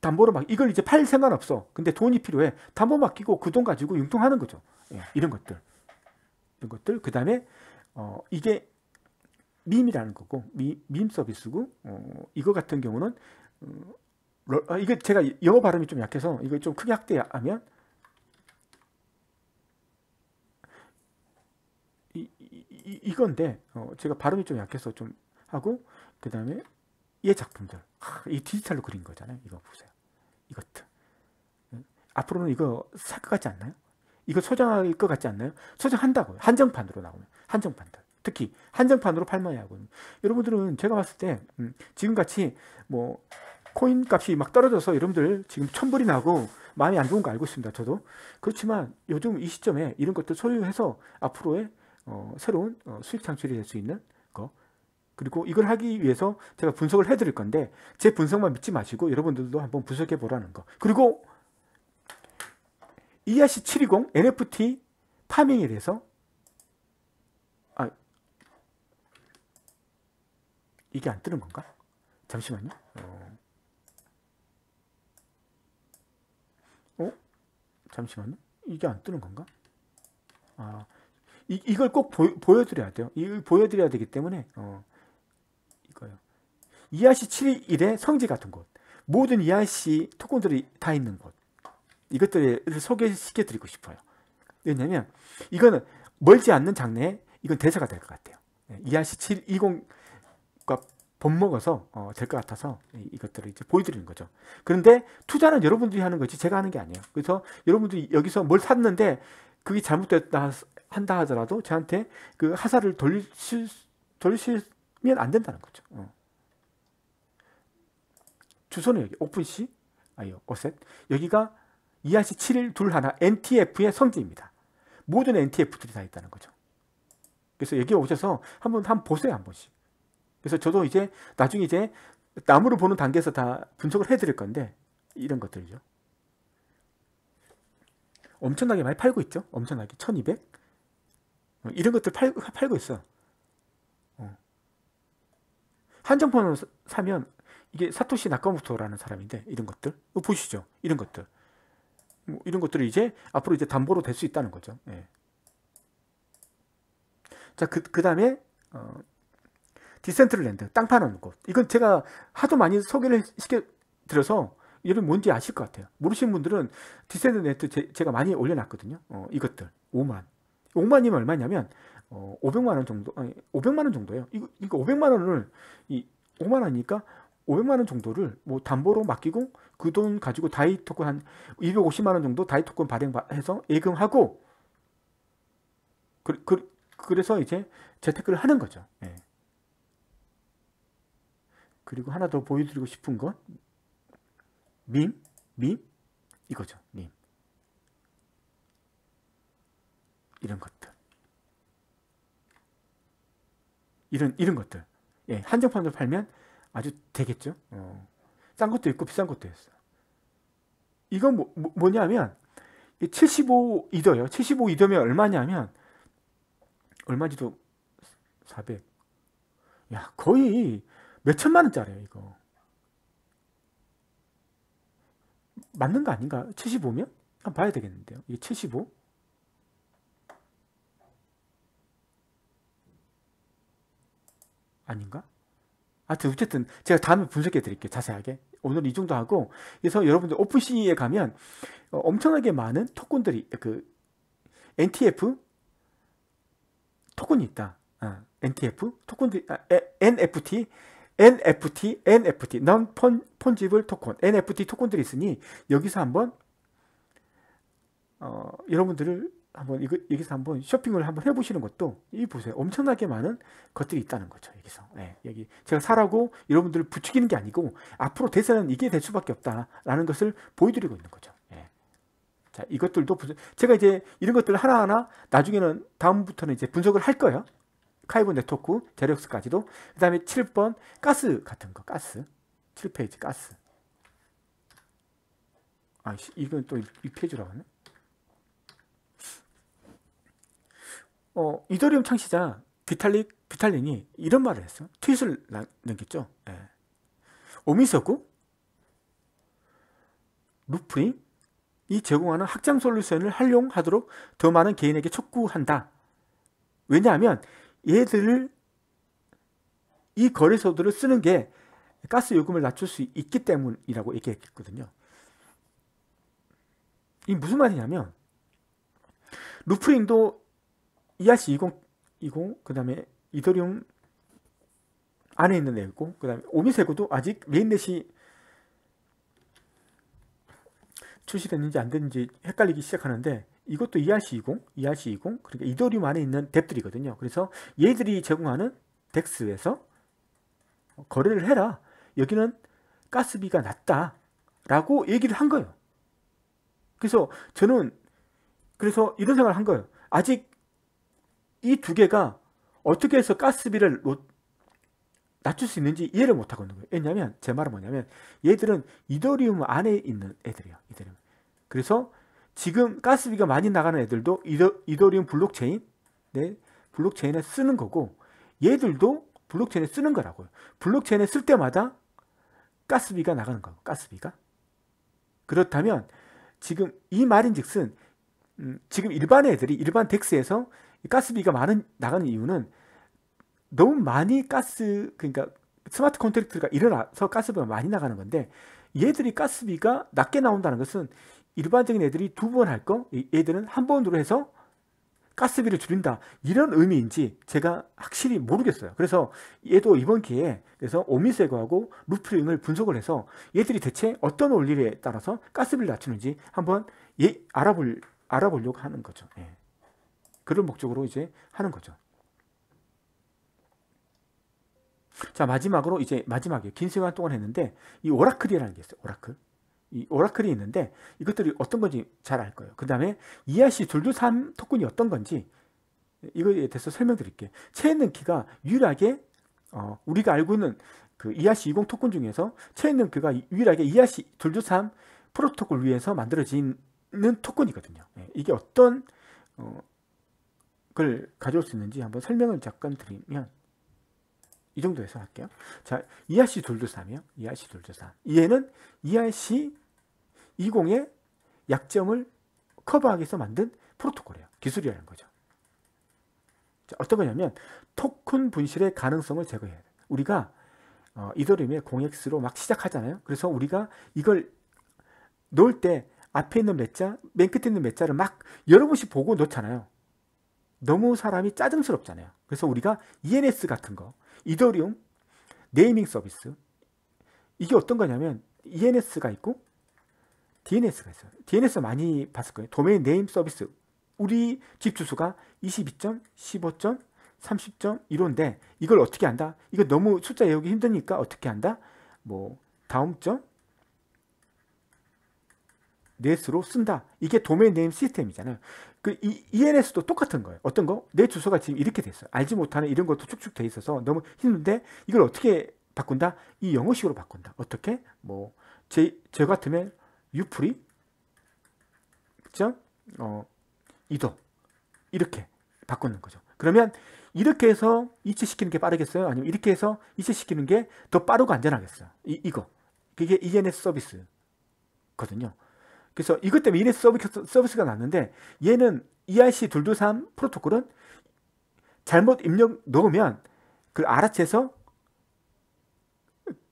담보로 막 이걸 이제 팔 생각 없어. 근데 돈이 필요해. 담보 맡기고 그 돈 가지고 융통하는 거죠. 예, 이런 것들. 이런 것들 그 다음에 어, 이게 밈이라는 거고 미, 밈 서비스고 어, 이거 같은 경우는 어, 러, 아, 이게 제가 영어 발음이 좀 약해서 이거 좀 크게 확대하면 이, 이, 이건데 어, 제가 발음이 좀 약해서 좀 하고 그 다음에 얘 작품들 하, 아, 이 디지털로 그린 거잖아요 이거 보세요 이것들 예? 앞으로는 이거 살것 같지 않나요? 이거 소장할 것 같지 않나요? 소장한다고요. 한정판으로 나오면. 한정판들. 특히 한정판으로 팔만이 하거요 여러분들은 제가 봤을 때 음, 지금같이 뭐 코인 값이 막 떨어져서 여러분들 지금 천불이 나고 마음이 안 좋은 거 알고 있습니다. 저도. 그렇지만 요즘 이 시점에 이런 것들 소유해서 앞으로의 어, 새로운 어, 수익 창출이 될 수 있는 거 그리고 이걸 하기 위해서 제가 분석을 해드릴 건데 제 분석만 믿지 마시고 여러분들도 한번 분석해 보라는 거 그리고 ERC720 NFT 파밍에 대해서 아 이게 안 뜨는 건가? 잠시만요. 어? 어? 잠시만요. 이게 안 뜨는 건가? 아 이, 이걸 꼭 보, 여드려야 돼요. 이걸 보여드려야 되기 때문에 어, 이거요. ERC 721의 성지 같은 곳. 모든 ERC 토큰들이 다 있는 곳. 이것들을 소개시켜 드리고 싶어요. 왜냐면 이거는 멀지 않는 장래에 이건 대사가 될 것 같아요. ERC 720과 번먹어서 어, 될것 같아서 이것들을 이제 보여드리는 거죠. 그런데 투자는 여러분들이 하는 거지 제가 하는 게 아니에요. 그래서 여러분들이 여기서 뭘 샀는데 그게 잘못됐다 한다 하더라도 저한테 그 하사를 돌리실, 돌리시면 안 된다는 거죠. 어. 주소는 여기 오픈시 아니요 어셋 여기가 2-721 NTF의 성질입니다. 모든 NTF들이 다 있다는 거죠. 그래서 여기 오셔서 한번 한 보세요 한 번씩. 그래서 저도 이제 나중에 이제 나무를 보는 단계에서 다 분석을 해드릴 건데 이런 것들이죠. 엄청나게 많이 팔고 있죠. 엄청나게 1200 어, 이런 것들 팔, 팔고 있어. 어. 한정판으로 사면 이게 사토시 나카모토라는 사람인데 이런 것들 보시죠. 이런 것들 뭐 이런 것들이 이제 앞으로 이제 담보로 될 수 있다는 거죠. 예. 자, 그, 그 다음에, 어, 디센트럴랜드, 땅 파는 곳. 이건 제가 하도 많이 소개를 시켜드려서 여러분 뭔지 아실 것 같아요. 모르시는 분들은 디센트랜드 제, 가 많이 올려놨거든요. 어, 이것들. 5만. 5만이면 얼마냐면, 어, 500만 원 정도, 아니, 500만 원 정도예요. 이거, 이거 500만 원을 이 5만 원이니까 500만 원 정도를 뭐 담보로 맡기고 그 돈 가지고 다이 토큰 한 250만 원 정도 다이 토큰 발행해서 예금하고 그, 그, 그래서 이제 재테크를 하는 거죠. 예. 그리고 하나 더 보여드리고 싶은 건 밈, 밈 이거죠. 밈 이런 것들 이런 이런 것들 예, 한정판으로 팔면 아주 되겠죠. 어. 싼 것도 있고 비싼 것도 있어. 이건 뭐, 뭐 냐면 75 이더요. 75 이더면 얼마냐면 얼마지도 400. 야 거의 몇 천만 원짜리예요 이거. 맞는 거 아닌가? 75면? 한번 봐야 되겠는데요. 이게 75? 아닌가? 하여튼 어쨌든 제가 다음에 분석해 드릴게요. 자세하게. 오늘 이 정도 하고 그래서 여러분들 오픈C에 가면 어, 엄청나게 많은 토큰들이 그 NTF 토큰이 있다. 어, NTF 토큰들 아, NFT NFT NFT non fungible 토큰 NFT 토큰들이 있으니 여기서 한번 어, 여러분들을 한번 이거, 여기서 한번 쇼핑을 한번 해보시는 것도 이 보세요 엄청나게 많은 것들이 있다는 거죠 여기서 예, 여기 제가 사라고 여러분들을 부추기는 게 아니고 앞으로 대세는 이게 될 수밖에 없다라는 것을 보여드리고 있는 거죠 예. 자 이것들도 분석, 제가 이제 이런 것들 하나하나 나중에는 다음부터는 이제 분석을 할 거예요 카이본 네트워크 재력스까지도 그 다음에 7번 가스 같은 거 가스 7페이지 가스 아 이건 또 2페이지라고 하네 어, 이더리움 창시자 비탈릭 비탈린이 이런 말을 했어요. 트윗을 남겼죠. 예. 오미서구 루프링 이 제공하는 학장 솔루션을 활용하도록 더 많은 개인에게 촉구한다. 왜냐하면 얘들을 이 거래소들을 쓰는 게 가스 요금을 낮출 수 있기 때문이라고 얘기했거든요. 이 무슨 말이냐면 루프링도 ERC 2020, 그 다음에 이더리움 안에 있는 애고, 그 다음에 오미세고도 아직 메인넷이 출시됐는지 안 됐는지 헷갈리기 시작하는데 이것도 ERC20, ERC20, 그러니까 이더리움 안에 있는 덱들이거든요. 그래서 얘들이 제공하는 덱스에서 거래를 해라. 여기는 가스비가 낮다. 라고 얘기를 한 거예요. 그래서 저는 그래서 이런 생각을 한 거예요. 아직 이두 개가 어떻게 해서 가스비를 낮출 수 있는지 이해를 못 하고 있는 거예요. 왜냐면 하제 말은 뭐냐면 얘들은 이더리움 안에 있는 애들이에요. 이더리움. 그래서 지금 가스비가 많이 나가는 애들도 이더, 이더리움 블록체인 네, 블록체인에 쓰는 거고 얘들도 블록체인에 쓰는 거라고요. 블록체인에 쓸 때마다 가스비가 나가는 거예요 가스비가. 그렇다면 지금 이 말인즉슨 음, 지금 일반 애들이 일반 덱스에서 가스비가 많은 나가는 이유는 너무 많이 가스 그러니까 스마트 컨트랙트가 일어나서 가스비가 많이 나가는 건데 얘들이 가스비가 낮게 나온다는 것은 일반적인 애들이 두 번 할거 얘들은 한 번으로 해서 가스비를 줄인다 이런 의미인지 제가 확실히 모르겠어요 그래서 얘도 이번 기회에 그래서 오미세거하고 루프링을 분석을 해서 얘들이 대체 어떤 원리에 따라서 가스비를 낮추는지 한번 예, 알아볼, 알아보려고 하는 거죠 예. 그런 목적으로 이제 하는 거죠. 자 마지막으로 이제 마지막에 긴 시간 동안 했는데 이 오라클이라는 게 있어요. 오라클. 이 오라클이 있는데 이것들이 어떤 건지 잘 알 거예요. 그 다음에 이하 c 둘두삼 토큰이 어떤 건지 이거에 대해서 설명드릴게요. 체인능키가 유일하게 어, 우리가 알고 있는 그 ERC 20 토큰 중에서 체인능키가 유일하게 이하 c 둘두삼 프로토콜 위에서 만들어진는 토큰이거든요. 예, 이게 어떤 어, 그걸 가져올 수 있는지 한번 설명을 잠깐 드리면 이 정도에서 할게요. 자, ERC 둘조삼이요 ERC 돌조삼. 얘는 이 r c 20의 약점을 커버하기 위해서 만든 프로토콜이에요. 기술이라는 거죠. 자, 어떤 거냐면 토큰 분실의 가능성을 제거해야 돼요. 우리가 어, 이더리움의 공엑스로 막 시작하잖아요. 그래서 우리가 이걸 놓을때 앞에 있는 몇 자, 맨 끝에 있는 몇 자를 막 여러 번씩 보고 놓잖아요 너무 사람이 짜증스럽잖아요. 그래서 우리가 ENS 같은 거, 이더리움, 네이밍 서비스 이게 어떤 거냐면 ENS가 있고 DNS가 있어요. DNS 많이 봤을 거예요. 도메인 네임 서비스. 우리 집 주소가 22점, 15점, 30점 이론데 이걸 어떻게 한다? 이거 너무 숫자 외우기 힘드니까 어떻게 한다? 뭐 다음 점 넷으로 쓴다. 이게 도메인 네임 시스템이잖아요. 그 ENS도 똑같은 거예요. 어떤 거? 내 주소가 지금 이렇게 됐어요. 알지 못하는 이런 것도 쭉쭉 돼 있어서 너무 힘든데 이걸 어떻게 바꾼다? 이 영어식으로 바꾼다. 어떻게? 뭐, 제, 저 같으면 유프리, 그죠? 어, 이도. 이렇게 바꾸는 거죠. 그러면 이렇게 해서 이체시키는 게 빠르겠어요? 아니면 이렇게 해서 이체시키는 게 더 빠르고 안전하겠어요? 이, 이거. 그게 ENS 서비스거든요. 그래서 이것 때문에 이내 서비스, 가 났는데 얘는 ERC 223 프로토콜은 잘못 입력 넣으면 그 알아채서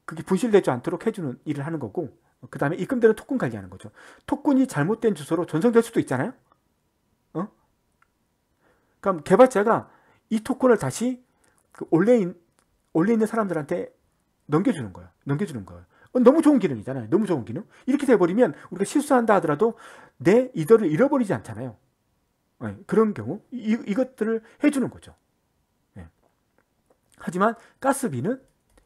그게 분실되지 않도록 해주는 일을 하는 거고 그 다음에 입금되는 토큰 관리하는 거죠. 토큰이 잘못된 주소로 전송될 수도 있잖아요. 어? 그럼 개발자가 이 토큰을 다시 그 원래, 인, 원래 있는 사람들한테 넘겨주는 거예요. 넘겨주는 거예요. 어, 너무 좋은 기능이잖아요. 너무 좋은 기능. 이렇게 돼버리면 우리가 실수한다 하더라도 내 이더를 잃어버리지 않잖아요. 네, 그런 경우 이, 이것들을 해주는 거죠. 네. 하지만 가스비는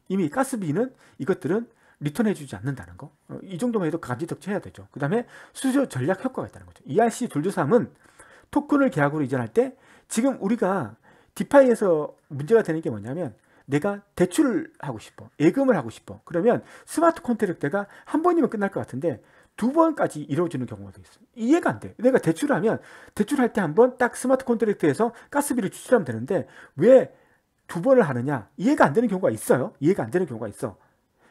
이미 가스비는 이것들은 리턴해주지 않는다는 거. 어, 이 정도만 해도 감지덕지해야 되죠. 그 다음에 수수 전략 효과가 있다는 거죠. ERC 돌조삼은 토큰을 계약으로 이전할 때 지금 우리가 디파이에서 문제가 되는 게 뭐냐면 내가 대출을 하고 싶어. 예금을 하고 싶어. 그러면 스마트 컨트랙트가 한 번이면 끝날 것 같은데 두 번까지 이루어지는 경우가 되 있어요. 이해가 안 돼. 내가 대출을 하면 대출할 때 한 번 딱 스마트 컨트랙트에서 가스비를 추출하면 되는데 왜 두 번을 하느냐? 이해가 안 되는 경우가 있어요. 이해가 안 되는 경우가 있어.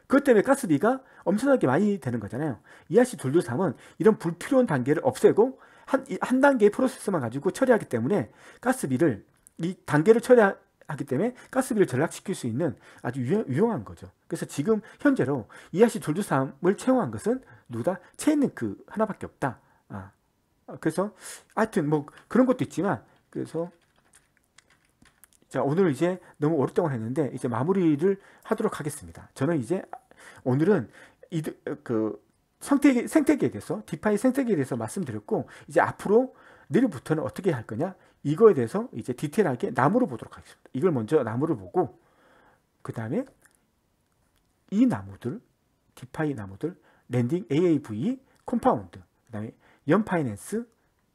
그것 때문에 가스비가 엄청나게 많이 되는 거잖아요. 이하씨 둘둘삼은 이런 불필요한 단계를 없애고 한, 한 단계의 프로세스만 가지고 처리하기 때문에 가스비를 이 단계를 처리하, 하기 때문에 가스비를 전락시킬 수 있는 아주 유용, 한 거죠. 그래서 지금 현재로 이하시 졸주삼을 채용한 것은 누다 체인링크 하나밖에 없다. 아, 그래서 하여튼 뭐 그런 것도 있지만 그래서 자 오늘 이제 너무 오랫동안 했는데 이제 마무리를 하도록 하겠습니다. 저는 이제 오늘은 이그 생태계, 생태계에 대해서 디파이 생태계에 대해서 말씀드렸고 이제 앞으로 내일부터는 어떻게 할 거냐 이거에 대해서 이제 디테일하게 나무를 보도록 하겠습니다. 이걸 먼저 나무를 보고 그 다음에 이 나무들, 디파이 나무들, 랜딩 AAV, 컴파운드, 그 다음에 연파이낸스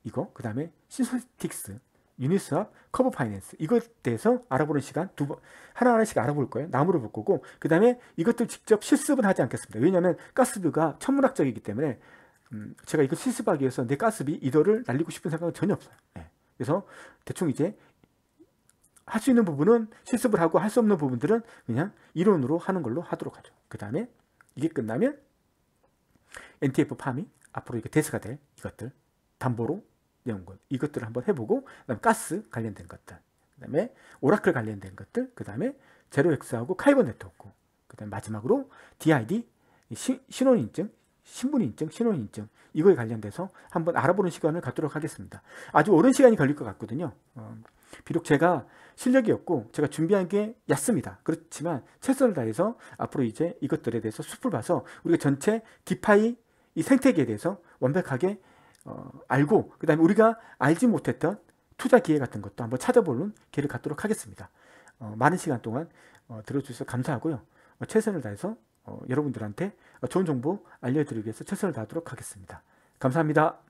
이거, 그 다음에 신소틱스, 유니스왑, 커버 파이낸스 이거에 대해서 알아보는 시간 두 번 하나하나씩 알아볼 거예요. 나무를 볼 거고 그 다음에 이것도 직접 실습은 하지 않겠습니다. 왜냐하면 가스비가 천문학적이기 때문에 음, 제가 이거 실습하기 위해서 내 가스비 이더를 날리고 싶은 생각은 전혀 없어요. 네. 그래서 대충 이제 할 수 있는 부분은 실습을 하고 할 수 없는 부분들은 그냥 이론으로 하는 걸로 하도록 하죠. 그 다음에 이게 끝나면 NTF 팜이 앞으로 이게 대세가 될 이것들 담보로 내온 것, 이것들을 한번 해보고 그다음 에 가스 관련된 것들 그다음에 오라클 관련된 것들 그다음에 제로엑스하고 카이버 네트워크 그다음 에 마지막으로 DID 시, 신원인증 신분 인증, 신원 인증 이거에 관련돼서 한번 알아보는 시간을 갖도록 하겠습니다. 아주 오랜 시간이 걸릴 것 같거든요. 어, 비록 제가 실력이 없고 제가 준비한 게 얕습니다. 그렇지만 최선을 다해서 앞으로 이제 이것들에 대해서 숲을 봐서 우리가 전체 디파이 이 생태계에 대해서 완벽하게 어, 알고 그 다음에 우리가 알지 못했던 투자 기회 같은 것도 한번 찾아보는 기회를 갖도록 하겠습니다. 어, 많은 시간 동안 어, 들어주셔서 감사하고요. 어, 최선을 다해서 어, 여러분들한테 좋은 정보 알려드리기 위해서 최선을 다하도록 하겠습니다. 감사합니다.